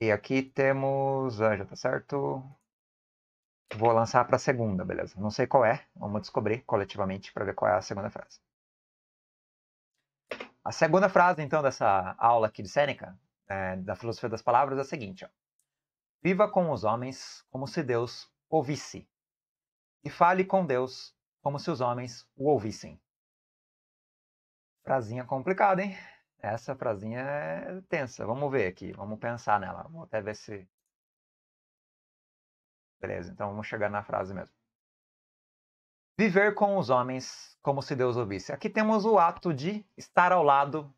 E aqui temos. Ah, já tá certo. Vou lançar para segunda, beleza? Não sei qual é, vamos descobrir coletivamente para ver qual é a segunda frase. A segunda frase, então, dessa aula aqui de Sêneca, é, da filosofia das palavras, é a seguinte: ó. Viva com os homens como se Deus ouvisse, e fale com Deus como se os homens o ouvissem. Frasinha complicada, hein? Essa frasinha é tensa. Vamos ver aqui, vamos pensar nela. Vamos até ver se. Beleza, então vamos chegar na frase mesmo viver com os homens como se Deus ouvisse. Aqui temos o ato de estar ao lado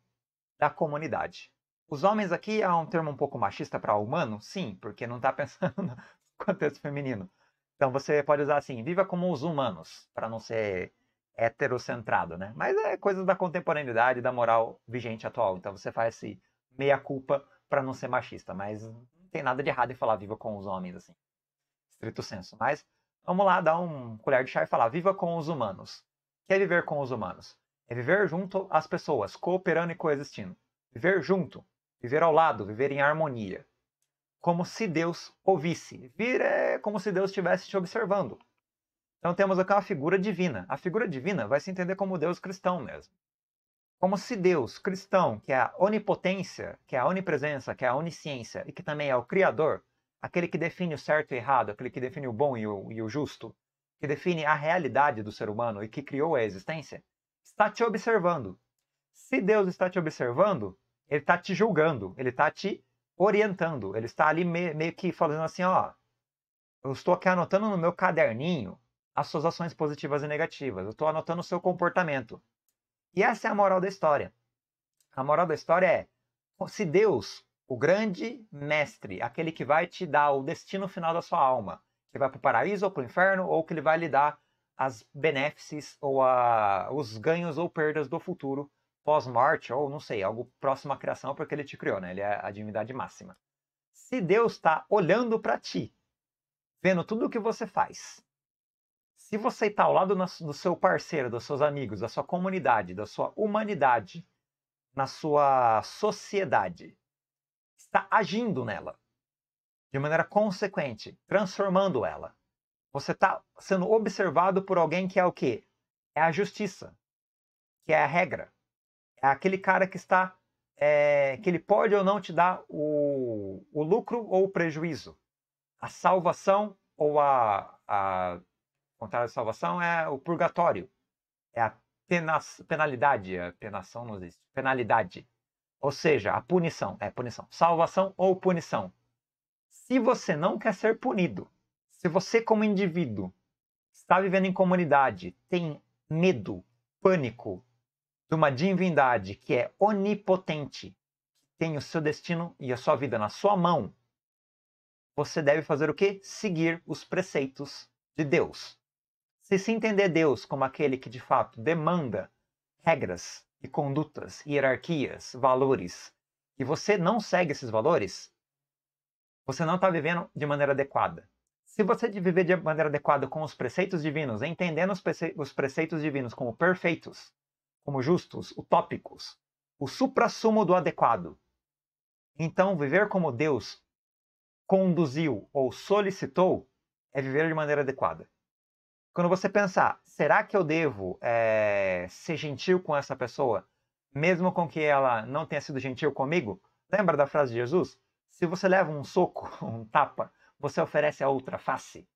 da comunidade. Os homens aqui é um termo um pouco machista para humano? Sim, porque não está pensando no contexto é feminino. Então você pode usar assim, viva como os humanos, para não ser heterocentrado, né? Mas é coisa da contemporaneidade, da moral vigente atual. Então você faz esse meia culpa para não ser machista, mas não tem nada de errado em falar viva com os homens assim. Estrito senso, mas Vamos lá dar um colher de chá e falar: viva com os humanos. Quer é viver com os humanos? É viver junto às pessoas, cooperando e coexistindo. Viver junto, viver ao lado, viver em harmonia. Como se Deus ouvisse. Vir é como se Deus estivesse te observando. Então temos aqui uma figura divina. A figura divina vai se entender como Deus cristão mesmo. Como se Deus cristão, que é a onipotência, que é a onipresença, que é a onisciência e que também é o Criador, aquele que define o certo e errado, aquele que define o bom e o, e o justo, que define a realidade do ser humano e que criou a existência, está te observando. Se Deus está te observando, ele está te julgando, ele está te orientando, ele está ali meio, meio que falando assim: ó, eu estou aqui anotando no meu caderninho as suas ações positivas e negativas, eu estou anotando o seu comportamento. E essa é a moral da história. A moral da história é: se Deus o grande mestre, aquele que vai te dar o destino final da sua alma, que vai para o paraíso ou para o inferno, ou que ele vai lhe dar as benefícios ou a, os ganhos ou perdas do futuro pós-morte, ou não sei, algo próximo à criação, porque ele te criou, né? Ele é a divindade máxima. Se Deus está olhando para ti, vendo tudo o que você faz, se você está ao lado do seu parceiro, dos seus amigos, da sua comunidade, da sua humanidade, na sua sociedade, está agindo nela de maneira consequente, transformando ela. Você está sendo observado por alguém que é o quê? É a justiça, que é a regra. É aquele cara que está. É, que ele pode ou não te dar o, o lucro ou o prejuízo. A salvação ou a, a. O contrário de salvação é o purgatório. É a penalidade. A penação não existe. Penalidade. Ou seja, a punição. É punição. Salvação ou punição. Se você não quer ser punido, se você, como indivíduo, está vivendo em comunidade, tem medo, pânico de uma divindade que é onipotente, tem o seu destino e a sua vida na sua mão, você deve fazer o quê? Seguir os preceitos de Deus. Se se entender Deus como aquele que de fato demanda regras, e condutas, hierarquias, valores, e você não segue esses valores, você não está vivendo de maneira adequada. Se você viver de maneira adequada com os preceitos divinos, entendendo os preceitos divinos como perfeitos, como justos, utópicos, o suprassumo do adequado, então viver como Deus conduziu ou solicitou é viver de maneira adequada. Quando você pensar, será que eu devo é, ser gentil com essa pessoa, mesmo com que ela não tenha sido gentil comigo? Lembra da frase de Jesus? Se você leva um soco, um tapa, você oferece a outra face.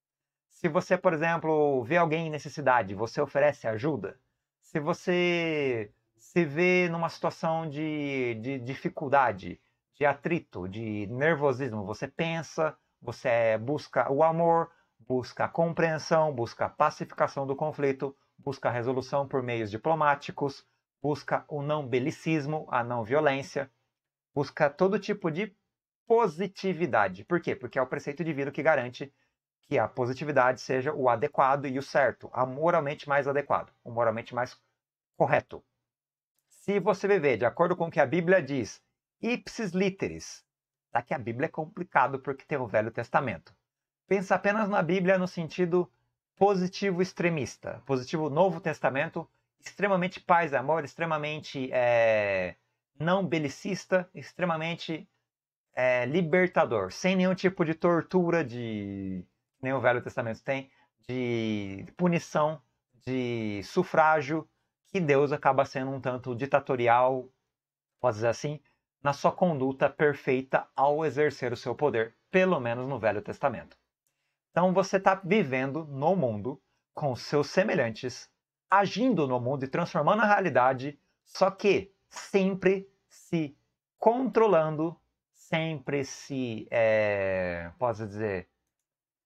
Se você, por exemplo, vê alguém em necessidade, você oferece ajuda. Se você se vê numa situação de, de dificuldade, de atrito, de nervosismo, você pensa, você busca o amor, busca compreensão, busca pacificação do conflito, busca resolução por meios diplomáticos, busca o não belicismo, a não violência, busca todo tipo de positividade. Por quê? Porque é o preceito divino que garante que a positividade seja o adequado e o certo, a moralmente mais adequado, o moralmente mais correto. Se você viver de acordo com o que a Bíblia diz, ipsis literis, tá que a Bíblia é complicado porque tem o Velho Testamento pensa apenas na Bíblia no sentido positivo extremista, positivo Novo Testamento, extremamente paz e amor, extremamente é, não belicista, extremamente é, libertador, sem nenhum tipo de tortura de nem o Velho Testamento tem, de punição, de sufrágio, que Deus acaba sendo um tanto ditatorial, pode dizer assim, na sua conduta perfeita ao exercer o seu poder, pelo menos no Velho Testamento. Então você está vivendo no mundo com seus semelhantes, agindo no mundo e transformando a realidade, só que sempre se controlando, sempre se, é, posso dizer,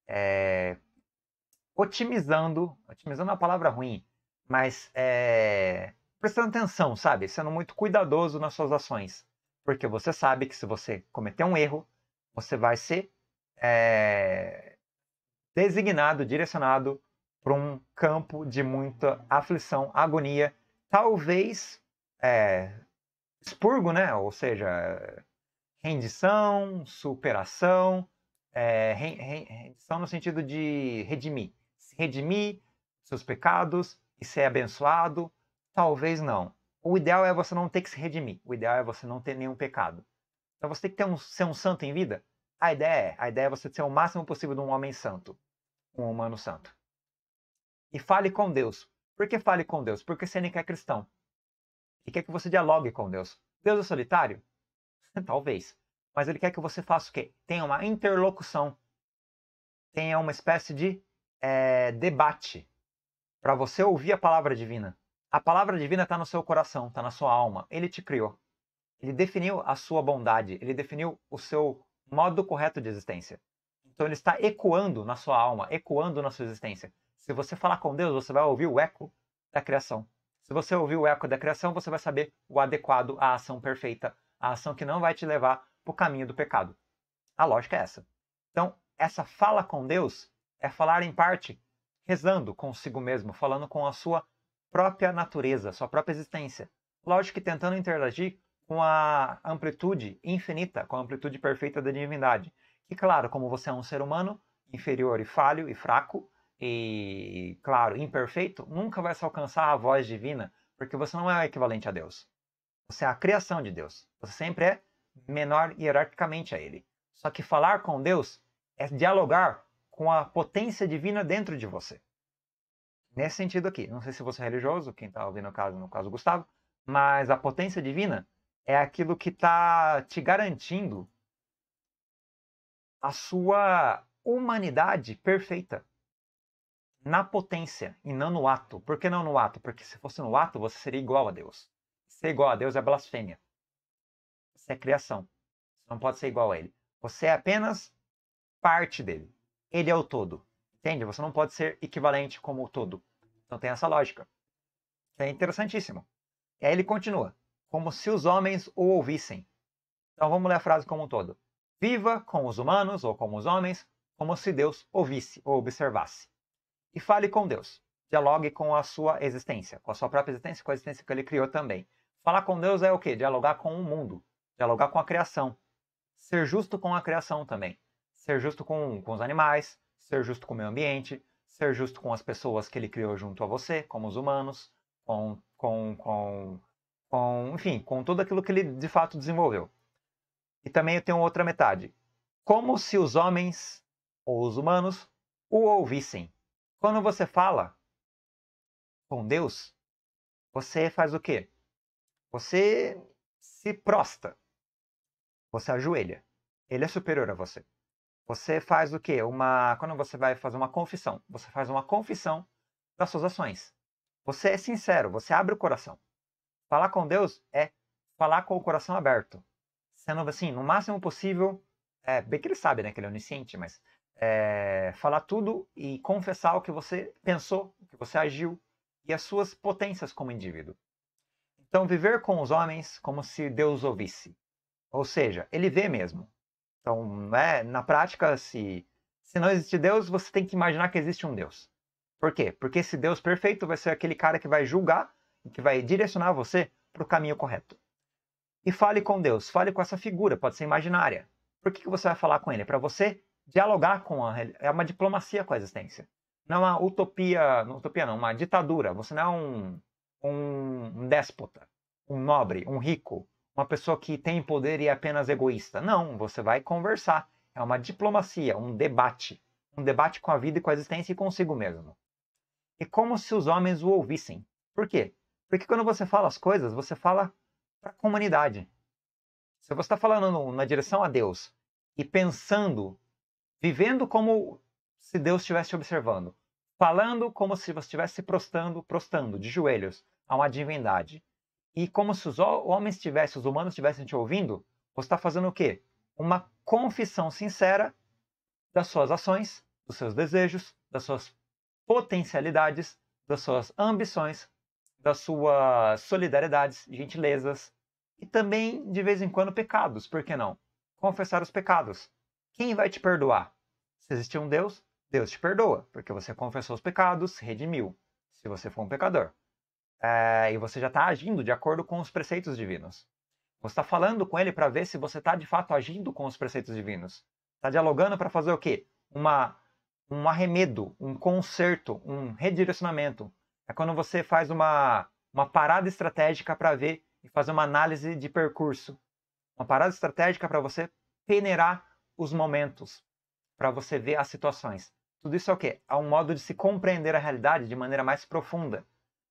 é, otimizando, otimizando é uma palavra ruim, mas é, prestando atenção, sabe? Sendo muito cuidadoso nas suas ações. Porque você sabe que se você cometer um erro, você vai ser é, designado, direcionado para um campo de muita aflição, agonia, talvez é, expurgo, né? Ou seja, rendição, superação, é, rendição no sentido de redimir, se redimir seus pecados e ser abençoado, talvez não. O ideal é você não ter que se redimir. O ideal é você não ter nenhum pecado. Então você tem que ter um, ser um santo em vida? a ideia é, a ideia é você ser o máximo possível de um homem santo, um humano santo. E fale com Deus. Por que fale com Deus? Porque Seneca é cristão. E quer que você dialogue com Deus. Deus é solitário? Talvez. Mas ele quer que você faça o quê? Tenha uma interlocução. Tenha uma espécie de é, debate. Para você ouvir a palavra divina. A palavra divina está no seu coração, está na sua alma. Ele te criou. Ele definiu a sua bondade. Ele definiu o seu modo correto de existência. Então ele está ecoando na sua alma, ecoando na sua existência. Se você falar com Deus, você vai ouvir o eco da criação. Se você ouvir o eco da criação, você vai saber o adequado à ação perfeita, a ação que não vai te levar para o caminho do pecado. A lógica é essa. Então, essa fala com Deus é falar em parte rezando consigo mesmo, falando com a sua própria natureza, sua própria existência. Lógico que tentando interagir com a amplitude infinita, com a amplitude perfeita da divindade. E claro, como você é um ser humano inferior e falho e fraco e claro, imperfeito, nunca vai se alcançar a voz divina, porque você não é o equivalente a Deus. Você é a criação de Deus. Você sempre é menor hierarquicamente a ele. Só que falar com Deus é dialogar com a potência divina dentro de você. Nesse sentido aqui, não sei se você é religioso, quem está ouvindo o caso, no caso Gustavo, mas a potência divina é aquilo que está te garantindo a sua humanidade perfeita na potência e não no ato. Por que não no ato? Porque se fosse no ato, você seria igual a Deus. Ser igual a Deus é blasfêmia. Você é criação. Você não pode ser igual a Ele. Você é apenas parte dele. Ele é o todo. Entende? Você não pode ser equivalente como o todo. Então tem essa lógica. Isso é interessantíssimo. E aí ele continua como se os homens o ouvissem. Então vamos ler a frase como um todo. Viva com os humanos ou como os homens, como se Deus ouvisse ou observasse. E fale com Deus. Dialogue com a sua existência, com a sua própria existência, com a existência que ele criou também. Falar com Deus é o quê? Dialogar com o mundo, dialogar com a criação. Ser justo com a criação também. Ser justo com, com os animais, ser justo com o meio ambiente, ser justo com as pessoas que ele criou junto a você, como os humanos, com, com, com com, enfim, com tudo aquilo que ele de fato desenvolveu. E também eu tenho outra metade. Como se os homens ou os humanos o ouvissem. Quando você fala com Deus, você faz o quê? Você se prosta. Você ajoelha. Ele é superior a você. Você faz o quê? Uma, quando você vai fazer uma confissão, você faz uma confissão das suas ações. Você é sincero, você abre o coração. Falar com Deus é falar com o coração aberto. Sendo assim, no máximo possível, é, bem que ele sabe, né, que ele é onisciente, mas é, falar tudo e confessar o que você pensou, o que você agiu e as suas potências como indivíduo. Então, viver com os homens como se Deus ouvisse. Ou seja, ele vê mesmo. Então, é, na prática, se, se não existe Deus, você tem que imaginar que existe um Deus. Por quê? Porque esse Deus perfeito vai ser aquele cara que vai julgar que vai direcionar você para o caminho correto. E fale com Deus, fale com essa figura, pode ser imaginária. Por que, que você vai falar com ele? Para você dialogar com a. É uma diplomacia com a existência. Não é uma utopia, não é utopia não, uma ditadura. Você não é um, um, um déspota, um nobre, um rico, uma pessoa que tem poder e é apenas egoísta. Não, você vai conversar. É uma diplomacia, um debate. Um debate com a vida e com a existência e consigo mesmo. E como se os homens o ouvissem. Por quê? Porque quando você fala as coisas, você fala para a comunidade. Se você está falando na direção a Deus e pensando, vivendo como se Deus estivesse observando, falando como se você estivesse prostando, prostando de joelhos a uma divindade, e como se os homens estivessem, os humanos estivessem te ouvindo, você está fazendo o quê? Uma confissão sincera das suas ações, dos seus desejos, das suas potencialidades, das suas ambições, das suas solidariedades, gentilezas e também, de vez em quando, pecados, por que não? Confessar os pecados. Quem vai te perdoar? Se existir um Deus, Deus te perdoa, porque você confessou os pecados, redimiu, se você for um pecador. É, e você já está agindo de acordo com os preceitos divinos. Você está falando com ele para ver se você está de fato agindo com os preceitos divinos. Está dialogando para fazer o quê? Uma, um arremedo, um conserto, um redirecionamento, é quando você faz uma, uma parada estratégica para ver e fazer uma análise de percurso. Uma parada estratégica para você peneirar os momentos, para você ver as situações. Tudo isso é o quê? É um modo de se compreender a realidade de maneira mais profunda,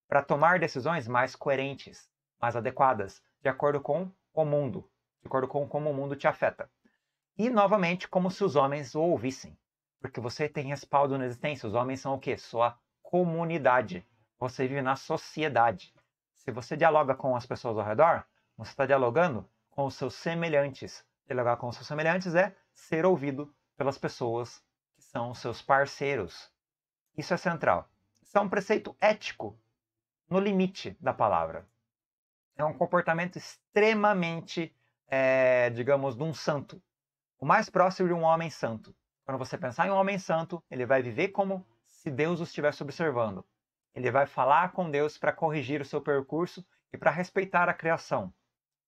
para tomar decisões mais coerentes, mais adequadas, de acordo com o mundo, de acordo com como o mundo te afeta. E, novamente, como se os homens o ouvissem. Porque você tem respaldo na existência. Os homens são o quê? Sua comunidade. Você vive na sociedade. Se você dialoga com as pessoas ao redor, você está dialogando com os seus semelhantes. Dialogar com os seus semelhantes é ser ouvido pelas pessoas que são os seus parceiros. Isso é central. Isso é um preceito ético no limite da palavra. É um comportamento extremamente, é, digamos, de um santo. O mais próximo de um homem santo. Quando você pensar em um homem santo, ele vai viver como se Deus o estivesse observando. Ele vai falar com Deus para corrigir o seu percurso e para respeitar a criação.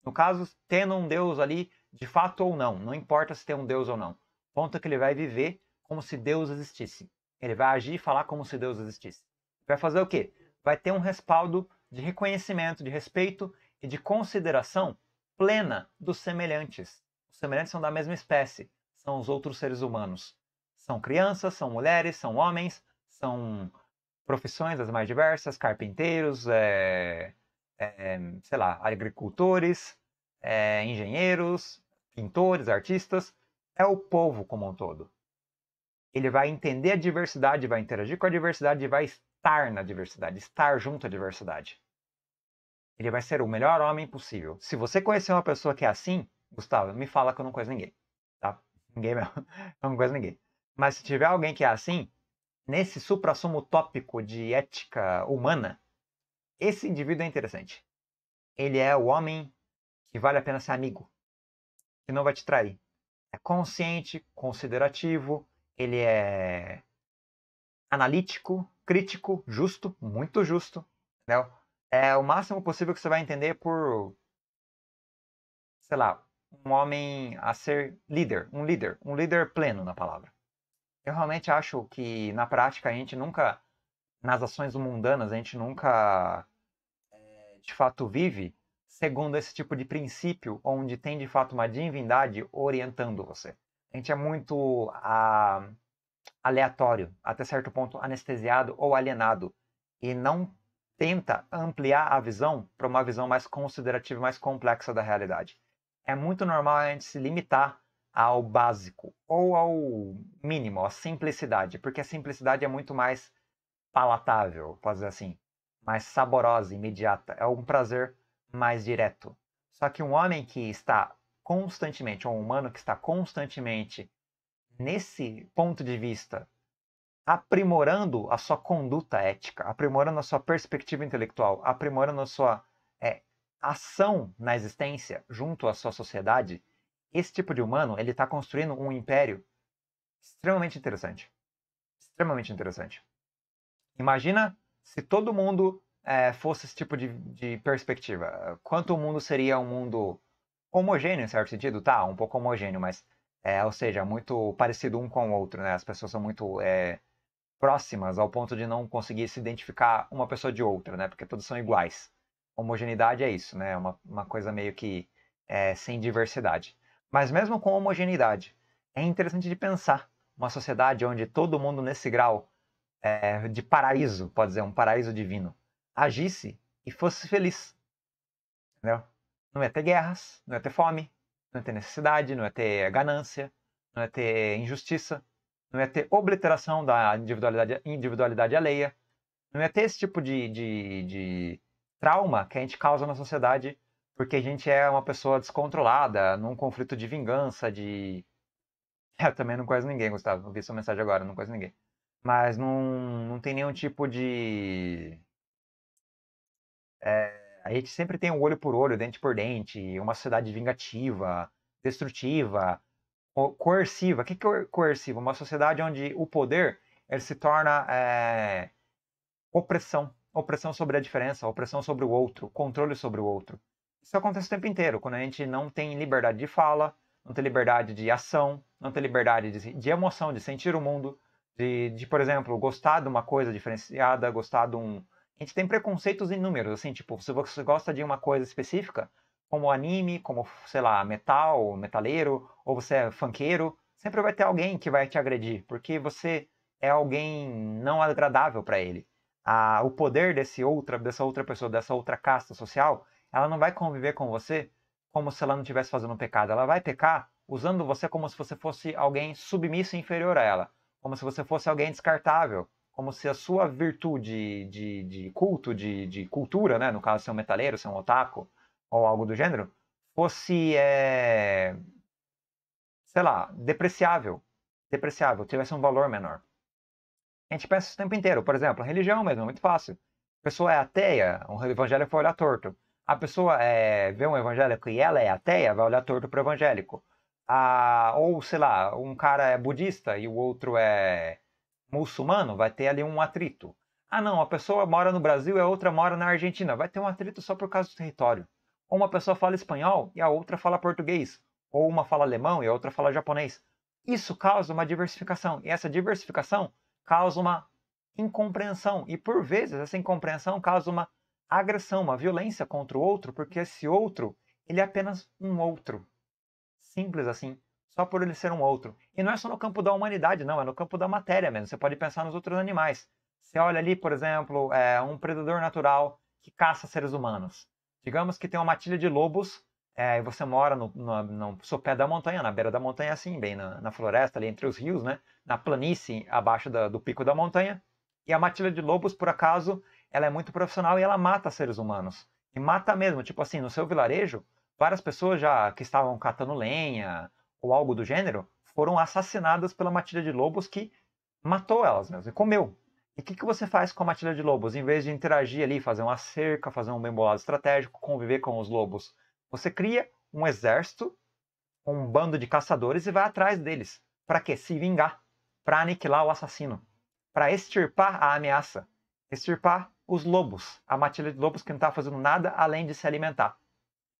No caso, tendo um Deus ali, de fato ou não, não importa se tem um Deus ou não. Ponto que ele vai viver como se Deus existisse. Ele vai agir e falar como se Deus existisse. Vai fazer o quê? Vai ter um respaldo de reconhecimento, de respeito e de consideração plena dos semelhantes. Os semelhantes são da mesma espécie, são os outros seres humanos. São crianças, são mulheres, são homens, são profissões as mais diversas, carpinteiros, é, é, sei lá, agricultores, é, engenheiros, pintores, artistas, é o povo como um todo. Ele vai entender a diversidade, vai interagir com a diversidade e vai estar na diversidade, estar junto à diversidade. Ele vai ser o melhor homem possível. Se você conhecer uma pessoa que é assim, Gustavo, me fala que eu não conheço ninguém. Tá? Ninguém mesmo. Eu não conheço ninguém. Mas se tiver alguém que é assim, nesse suprassumo tópico de ética humana, esse indivíduo é interessante. Ele é o homem que vale a pena ser amigo, que não vai te trair. É consciente, considerativo, ele é analítico, crítico, justo, muito justo. É o máximo possível que você vai entender por, sei lá, um homem a ser líder, um líder, um líder pleno na palavra. Eu realmente acho que na prática a gente nunca, nas ações mundanas, a gente nunca eh, de fato vive segundo esse tipo de princípio, onde tem de fato uma divindade orientando você. A gente é muito ah, aleatório, até certo ponto anestesiado ou alienado, e não tenta ampliar a visão para uma visão mais considerativa, mais complexa da realidade. É muito normal a gente se limitar ao básico ou ao mínimo, à simplicidade, porque a simplicidade é muito mais palatável, pode dizer assim, mais saborosa, imediata, é um prazer mais direto. Só que um homem que está constantemente, ou um humano que está constantemente nesse ponto de vista, aprimorando a sua conduta ética, aprimorando a sua perspectiva intelectual, aprimorando a sua é, ação na existência junto à sua sociedade, esse tipo de humano, ele está construindo um império extremamente interessante. Extremamente interessante. Imagina se todo mundo é, fosse esse tipo de, de, perspectiva. Quanto o mundo seria um mundo homogêneo, em certo sentido? Tá, um pouco homogêneo, mas... É, ou seja, muito parecido um com o outro, né? As pessoas são muito é, próximas ao ponto de não conseguir se identificar uma pessoa de outra, né? Porque todos são iguais. Homogeneidade é isso, né? É uma, uma coisa meio que é, sem diversidade. Mas mesmo com homogeneidade, é interessante de pensar uma sociedade onde todo mundo nesse grau é, de paraíso, pode dizer, um paraíso divino, agisse e fosse feliz. Entendeu? Não ia ter guerras, não ia ter fome, não ia ter necessidade, não ia ter ganância, não ia ter injustiça, não ia ter obliteração da individualidade, individualidade alheia, não ia ter esse tipo de, de, de trauma que a gente causa na sociedade porque a gente é uma pessoa descontrolada, num conflito de vingança, de. Eu também não conheço ninguém, Gustavo. Eu vi sua mensagem agora, não conheço ninguém. Mas não, não tem nenhum tipo de. É, a gente sempre tem um olho por olho, dente por dente, uma sociedade vingativa, destrutiva, coerciva. O que é coerciva? Uma sociedade onde o poder ele se torna é, opressão. Opressão sobre a diferença, opressão sobre o outro, controle sobre o outro isso acontece o tempo inteiro, quando a gente não tem liberdade de fala, não tem liberdade de ação, não tem liberdade de, de emoção, de sentir o mundo, de, de, por exemplo, gostar de uma coisa diferenciada, gostar de um. A gente tem preconceitos inúmeros, assim, tipo, se você gosta de uma coisa específica, como anime, como, sei lá, metal, metaleiro, ou você é funkeiro, sempre vai ter alguém que vai te agredir, porque você é alguém não agradável para ele. Ah, o poder desse outra, dessa outra pessoa, dessa outra casta social, ela não vai conviver com você como se ela não estivesse fazendo um pecado. Ela vai pecar usando você como se você fosse alguém submisso e inferior a ela, como se você fosse alguém descartável, como se a sua virtude de, de culto, de, de, cultura, né? no caso ser é um metaleiro, ser é um otaku ou algo do gênero, fosse, é... sei lá, depreciável, depreciável, tivesse um valor menor. A gente pensa isso o tempo inteiro. Por exemplo, religião mesmo, é muito fácil. A pessoa é ateia, o evangelho foi olhar torto. A pessoa é, vê um evangélico e ela é ateia, vai olhar torto para o evangélico. Ah, ou, sei lá, um cara é budista e o outro é muçulmano, vai ter ali um atrito. Ah, não, a pessoa mora no Brasil e a outra mora na Argentina, vai ter um atrito só por causa do território. Ou uma pessoa fala espanhol e a outra fala português. Ou uma fala alemão e a outra fala japonês. Isso causa uma diversificação. E essa diversificação causa uma incompreensão. E por vezes essa incompreensão causa uma agressão, uma violência contra o outro, porque uhum. esse outro, ele é apenas um outro. Simples assim, só por ele ser um outro. E não é só no campo da humanidade, não, é no campo da matéria mesmo. Você pode pensar nos outros animais. Você olha ali, por exemplo, é, um predador natural que caça seres humanos. Digamos que tem uma matilha de lobos é, e você mora no, no, no sopé da montanha, na beira da montanha, assim, bem na, na floresta, ali entre os rios, né? Na planície, abaixo da, do pico da montanha. E a matilha de lobos, por acaso, ela é muito profissional e ela mata seres humanos. E mata mesmo, tipo assim, no seu vilarejo, várias pessoas já que estavam catando lenha ou algo do gênero foram assassinadas pela matilha de lobos que matou elas mesmo e comeu. E o que, que você faz com a matilha de lobos? Em vez de interagir ali, fazer uma cerca, fazer um bem bolado estratégico, conviver com os lobos, você cria um exército, um bando de caçadores e vai atrás deles. Para quê? Se vingar. Para aniquilar o assassino. Para extirpar a ameaça. Extirpar os lobos, a matilha de lobos que não estava tá fazendo nada além de se alimentar.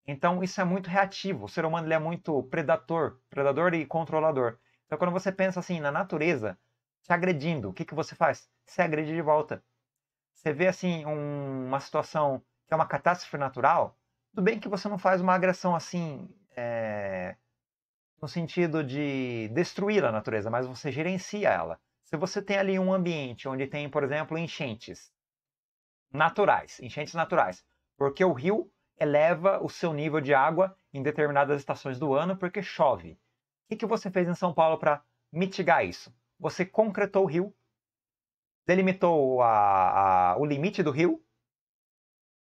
Então isso é muito reativo. O ser humano ele é muito predador, predador e controlador. Então quando você pensa assim na natureza, se agredindo, o que, que você faz? Se agredir de volta. Você vê assim um, uma situação que é uma catástrofe natural, tudo bem que você não faz uma agressão assim é, no sentido de destruir a natureza, mas você gerencia ela. Se você tem ali um ambiente onde tem, por exemplo, enchentes, naturais, enchentes naturais, porque o rio eleva o seu nível de água em determinadas estações do ano porque chove. O que, que você fez em São Paulo para mitigar isso? Você concretou o rio, delimitou a, a, o limite do rio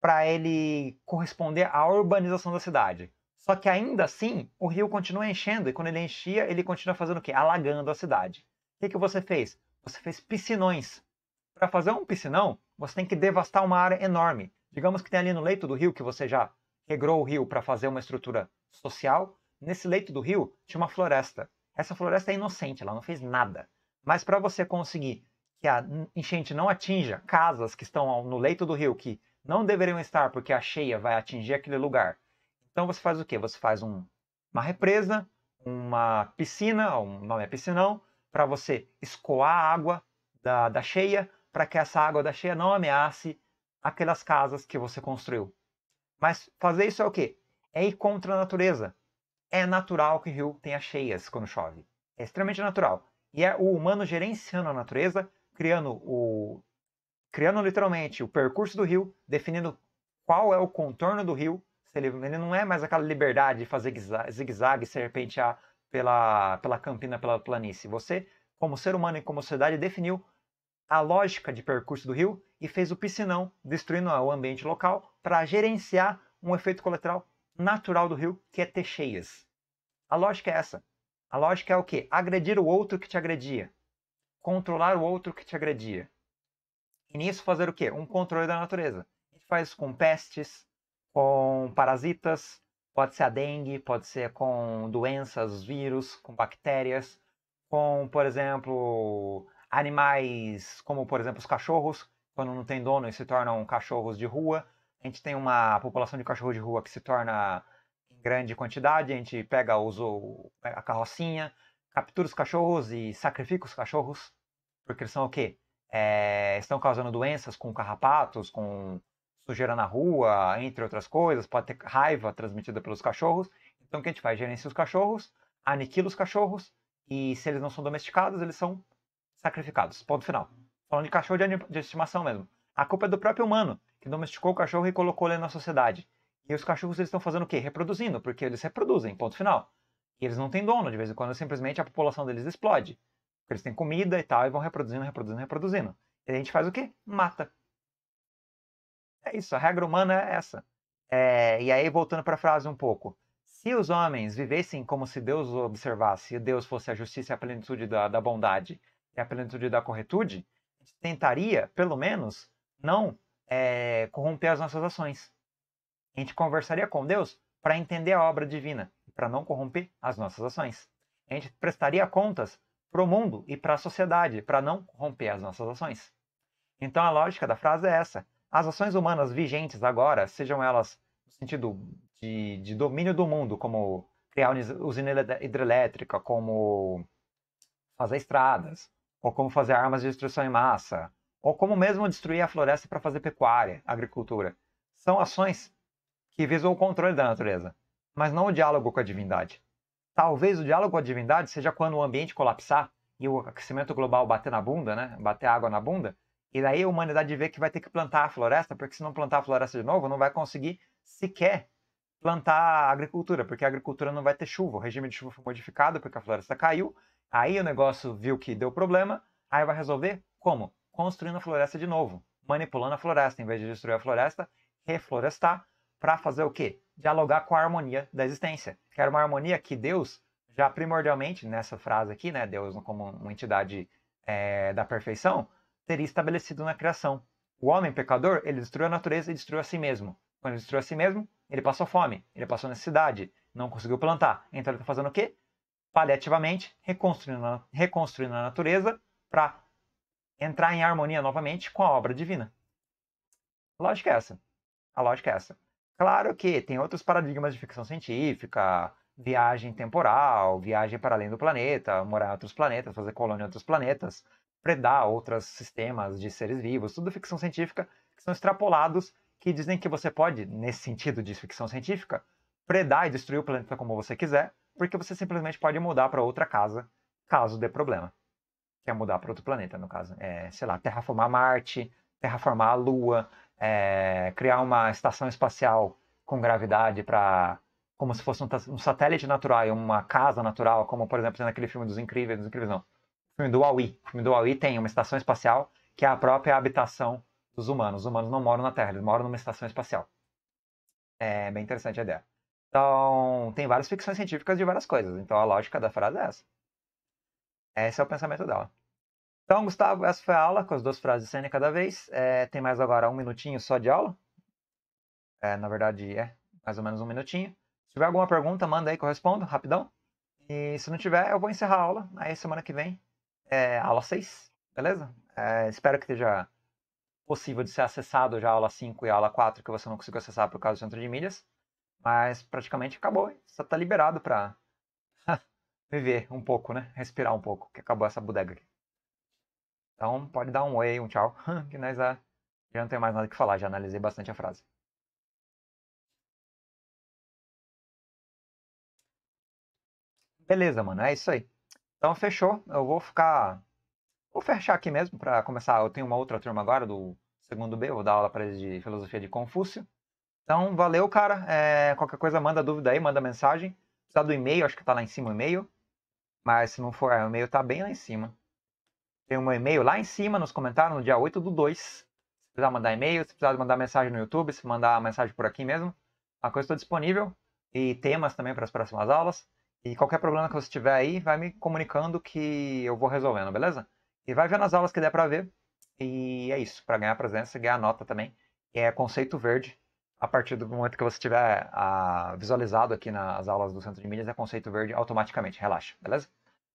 para ele corresponder à urbanização da cidade. Só que ainda assim, o rio continua enchendo e quando ele enchia, ele continua fazendo o quê? Alagando a cidade. O que, que você fez? Você fez piscinões. Para fazer um piscinão, você tem que devastar uma área enorme. Digamos que tem ali no leito do rio que você já regrou o rio para fazer uma estrutura social. Nesse leito do rio tinha uma floresta. Essa floresta é inocente, ela não fez nada. Mas para você conseguir que a enchente não atinja casas que estão no leito do rio que não deveriam estar porque a cheia vai atingir aquele lugar. Então você faz o quê? Você faz um, uma represa, uma piscina, o um nome é piscinão, para você escoar a água da, da cheia, para que essa água da cheia não ameace aquelas casas que você construiu. Mas fazer isso é o quê? É ir contra a natureza. É natural que o rio tenha cheias quando chove. É extremamente natural. E é o humano gerenciando a natureza, criando o criando literalmente o percurso do rio, definindo qual é o contorno do rio. Ele, ele não é mais aquela liberdade de fazer zigue-zague, serpentear pela, pela campina, pela planície. Você, como ser humano e como sociedade, definiu a lógica de percurso do rio e fez o piscinão, destruindo o ambiente local para gerenciar um efeito colateral natural do rio, que é ter cheias. A lógica é essa. A lógica é o quê? Agredir o outro que te agredia. Controlar o outro que te agredia. E nisso fazer o quê? Um controle da natureza. A gente faz com pestes, com parasitas, pode ser a dengue, pode ser com doenças, vírus, com bactérias, com, por exemplo, Animais como, por exemplo, os cachorros, quando não tem dono, e se tornam cachorros de rua. A gente tem uma população de cachorro de rua que se torna em grande quantidade. A gente pega os, a carrocinha, captura os cachorros e sacrifica os cachorros, porque eles são o quê? É, estão causando doenças com carrapatos, com sujeira na rua, entre outras coisas. Pode ter raiva transmitida pelos cachorros. Então, o que a gente faz? Gerencia os cachorros, aniquila os cachorros, e se eles não são domesticados, eles são sacrificados. Ponto final. Falando de cachorro de, de estimação mesmo. A culpa é do próprio humano, que domesticou o cachorro e colocou ele na sociedade. E os cachorros eles estão fazendo o quê? Reproduzindo, porque eles reproduzem, ponto final. E eles não têm dono, de vez em quando simplesmente a população deles explode. Porque eles têm comida e tal, e vão reproduzindo, reproduzindo, reproduzindo. E a gente faz o quê? Mata. É isso, a regra humana é essa. É, e aí, voltando para a frase um pouco. Se os homens vivessem como se Deus os observasse e Deus fosse a justiça e a plenitude da, da bondade, que é a plenitude da corretude, a gente tentaria, pelo menos, não é, corromper as nossas ações. A gente conversaria com Deus para entender a obra divina e para não corromper as nossas ações. A gente prestaria contas para o mundo e para a sociedade para não corromper as nossas ações. Então a lógica da frase é essa. As ações humanas vigentes agora, sejam elas no sentido de, de domínio do mundo, como criar usina hidrelétrica, como fazer estradas, ou como fazer armas de destruição em massa, ou como mesmo destruir a floresta para fazer pecuária, agricultura. São ações que visam o controle da natureza, mas não o diálogo com a divindade. Talvez o diálogo com a divindade seja quando o ambiente colapsar e o aquecimento global bater na bunda, né? Bater água na bunda, e daí a humanidade vê que vai ter que plantar a floresta, porque se não plantar a floresta de novo, não vai conseguir sequer plantar a agricultura, porque a agricultura não vai ter chuva. O regime de chuva foi modificado porque a floresta caiu, Aí o negócio viu que deu problema, aí vai resolver como? Construindo a floresta de novo, manipulando a floresta, em vez de destruir a floresta, reflorestar para fazer o quê? Dialogar com a harmonia da existência. Que era uma harmonia que Deus, já primordialmente, nessa frase aqui, né, Deus como uma entidade é, da perfeição, teria estabelecido na criação. O homem pecador, ele destruiu a natureza e destruiu a si mesmo. Quando ele destruiu a si mesmo, ele passou fome, ele passou necessidade, não conseguiu plantar. Então ele está fazendo o quê? paliativamente, reconstruindo a, reconstruindo a natureza para entrar em harmonia novamente com a obra divina. A lógica é essa. A lógica é essa. Claro que tem outros paradigmas de ficção científica, viagem temporal, viagem para além do planeta, morar em outros planetas, fazer colônia em outros planetas, predar outros sistemas de seres vivos, tudo ficção científica, que são extrapolados, que dizem que você pode, nesse sentido de ficção científica, predar e destruir o planeta como você quiser, porque você simplesmente pode mudar para outra casa caso dê problema. Quer é mudar para outro planeta, no caso. É, sei lá, terraformar Marte, terraformar a Lua, é, criar uma estação espacial com gravidade para como se fosse um, um, satélite natural e uma casa natural, como por exemplo naquele filme dos Incríveis, dos Incríveis não, o filme do Huawei. O filme do Huawei tem uma estação espacial que é a própria habitação dos humanos. Os humanos não moram na Terra, eles moram numa estação espacial. É bem interessante a ideia. Então, tem várias ficções científicas de várias coisas. Então, a lógica da frase é essa. Esse é o pensamento dela. Então, Gustavo, essa foi a aula com as duas frases de cena cada vez. É, tem mais agora um minutinho só de aula. É, na verdade, é mais ou menos um minutinho. Se tiver alguma pergunta, manda aí que eu respondo, rapidão. E se não tiver, eu vou encerrar a aula. Aí semana que vem é aula 6, beleza? É, espero que esteja possível de ser acessado já a aula 5 e a aula 4, que você não conseguiu acessar por causa do centro de milhas. Mas praticamente acabou, só tá liberado para viver um pouco, né? Respirar um pouco, que acabou essa bodega aqui. Então pode dar um oi, um tchau, que nós já,
já não tem mais nada que falar, já analisei bastante a frase.
Beleza, mano, é isso aí. Então fechou, eu vou ficar... Vou fechar aqui mesmo para começar, eu tenho uma outra turma agora do segundo B, eu vou dar aula para eles de filosofia de Confúcio. Então, valeu, cara. É, qualquer coisa, manda dúvida aí, manda mensagem. Precisa do e-mail, acho que tá lá em cima o e-mail. Mas se não for, é, o e-mail tá bem lá em cima. Tem um e-mail lá em cima nos comentários, no dia 8 do 2. Se precisar mandar e-mail, se precisar mandar mensagem no YouTube, se mandar mensagem por aqui mesmo, a coisa está disponível. E temas também para as próximas aulas. E qualquer problema que você tiver aí, vai me comunicando que eu vou resolvendo, beleza? E vai vendo as aulas que der para ver. E é isso, para ganhar presença e ganhar nota também. E é conceito verde a partir do momento que você tiver a, ah, visualizado aqui nas aulas do Centro de Mídias, é conceito verde automaticamente. Relaxa, beleza?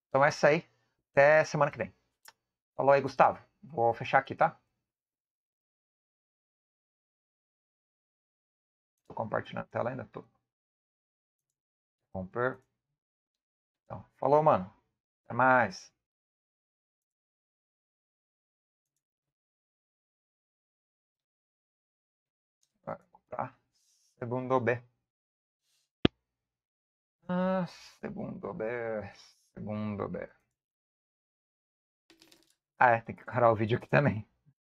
Então é isso aí. Até semana que vem. Falou aí, Gustavo. Vou fechar aqui, tá?
Tô compartilhando a tela ainda? Tô.
Romper. Então, falou, mano. Até mais. Segundo B.
Ah, segundo B, segundo B. Ah, é, tem que encarar o vídeo aqui também.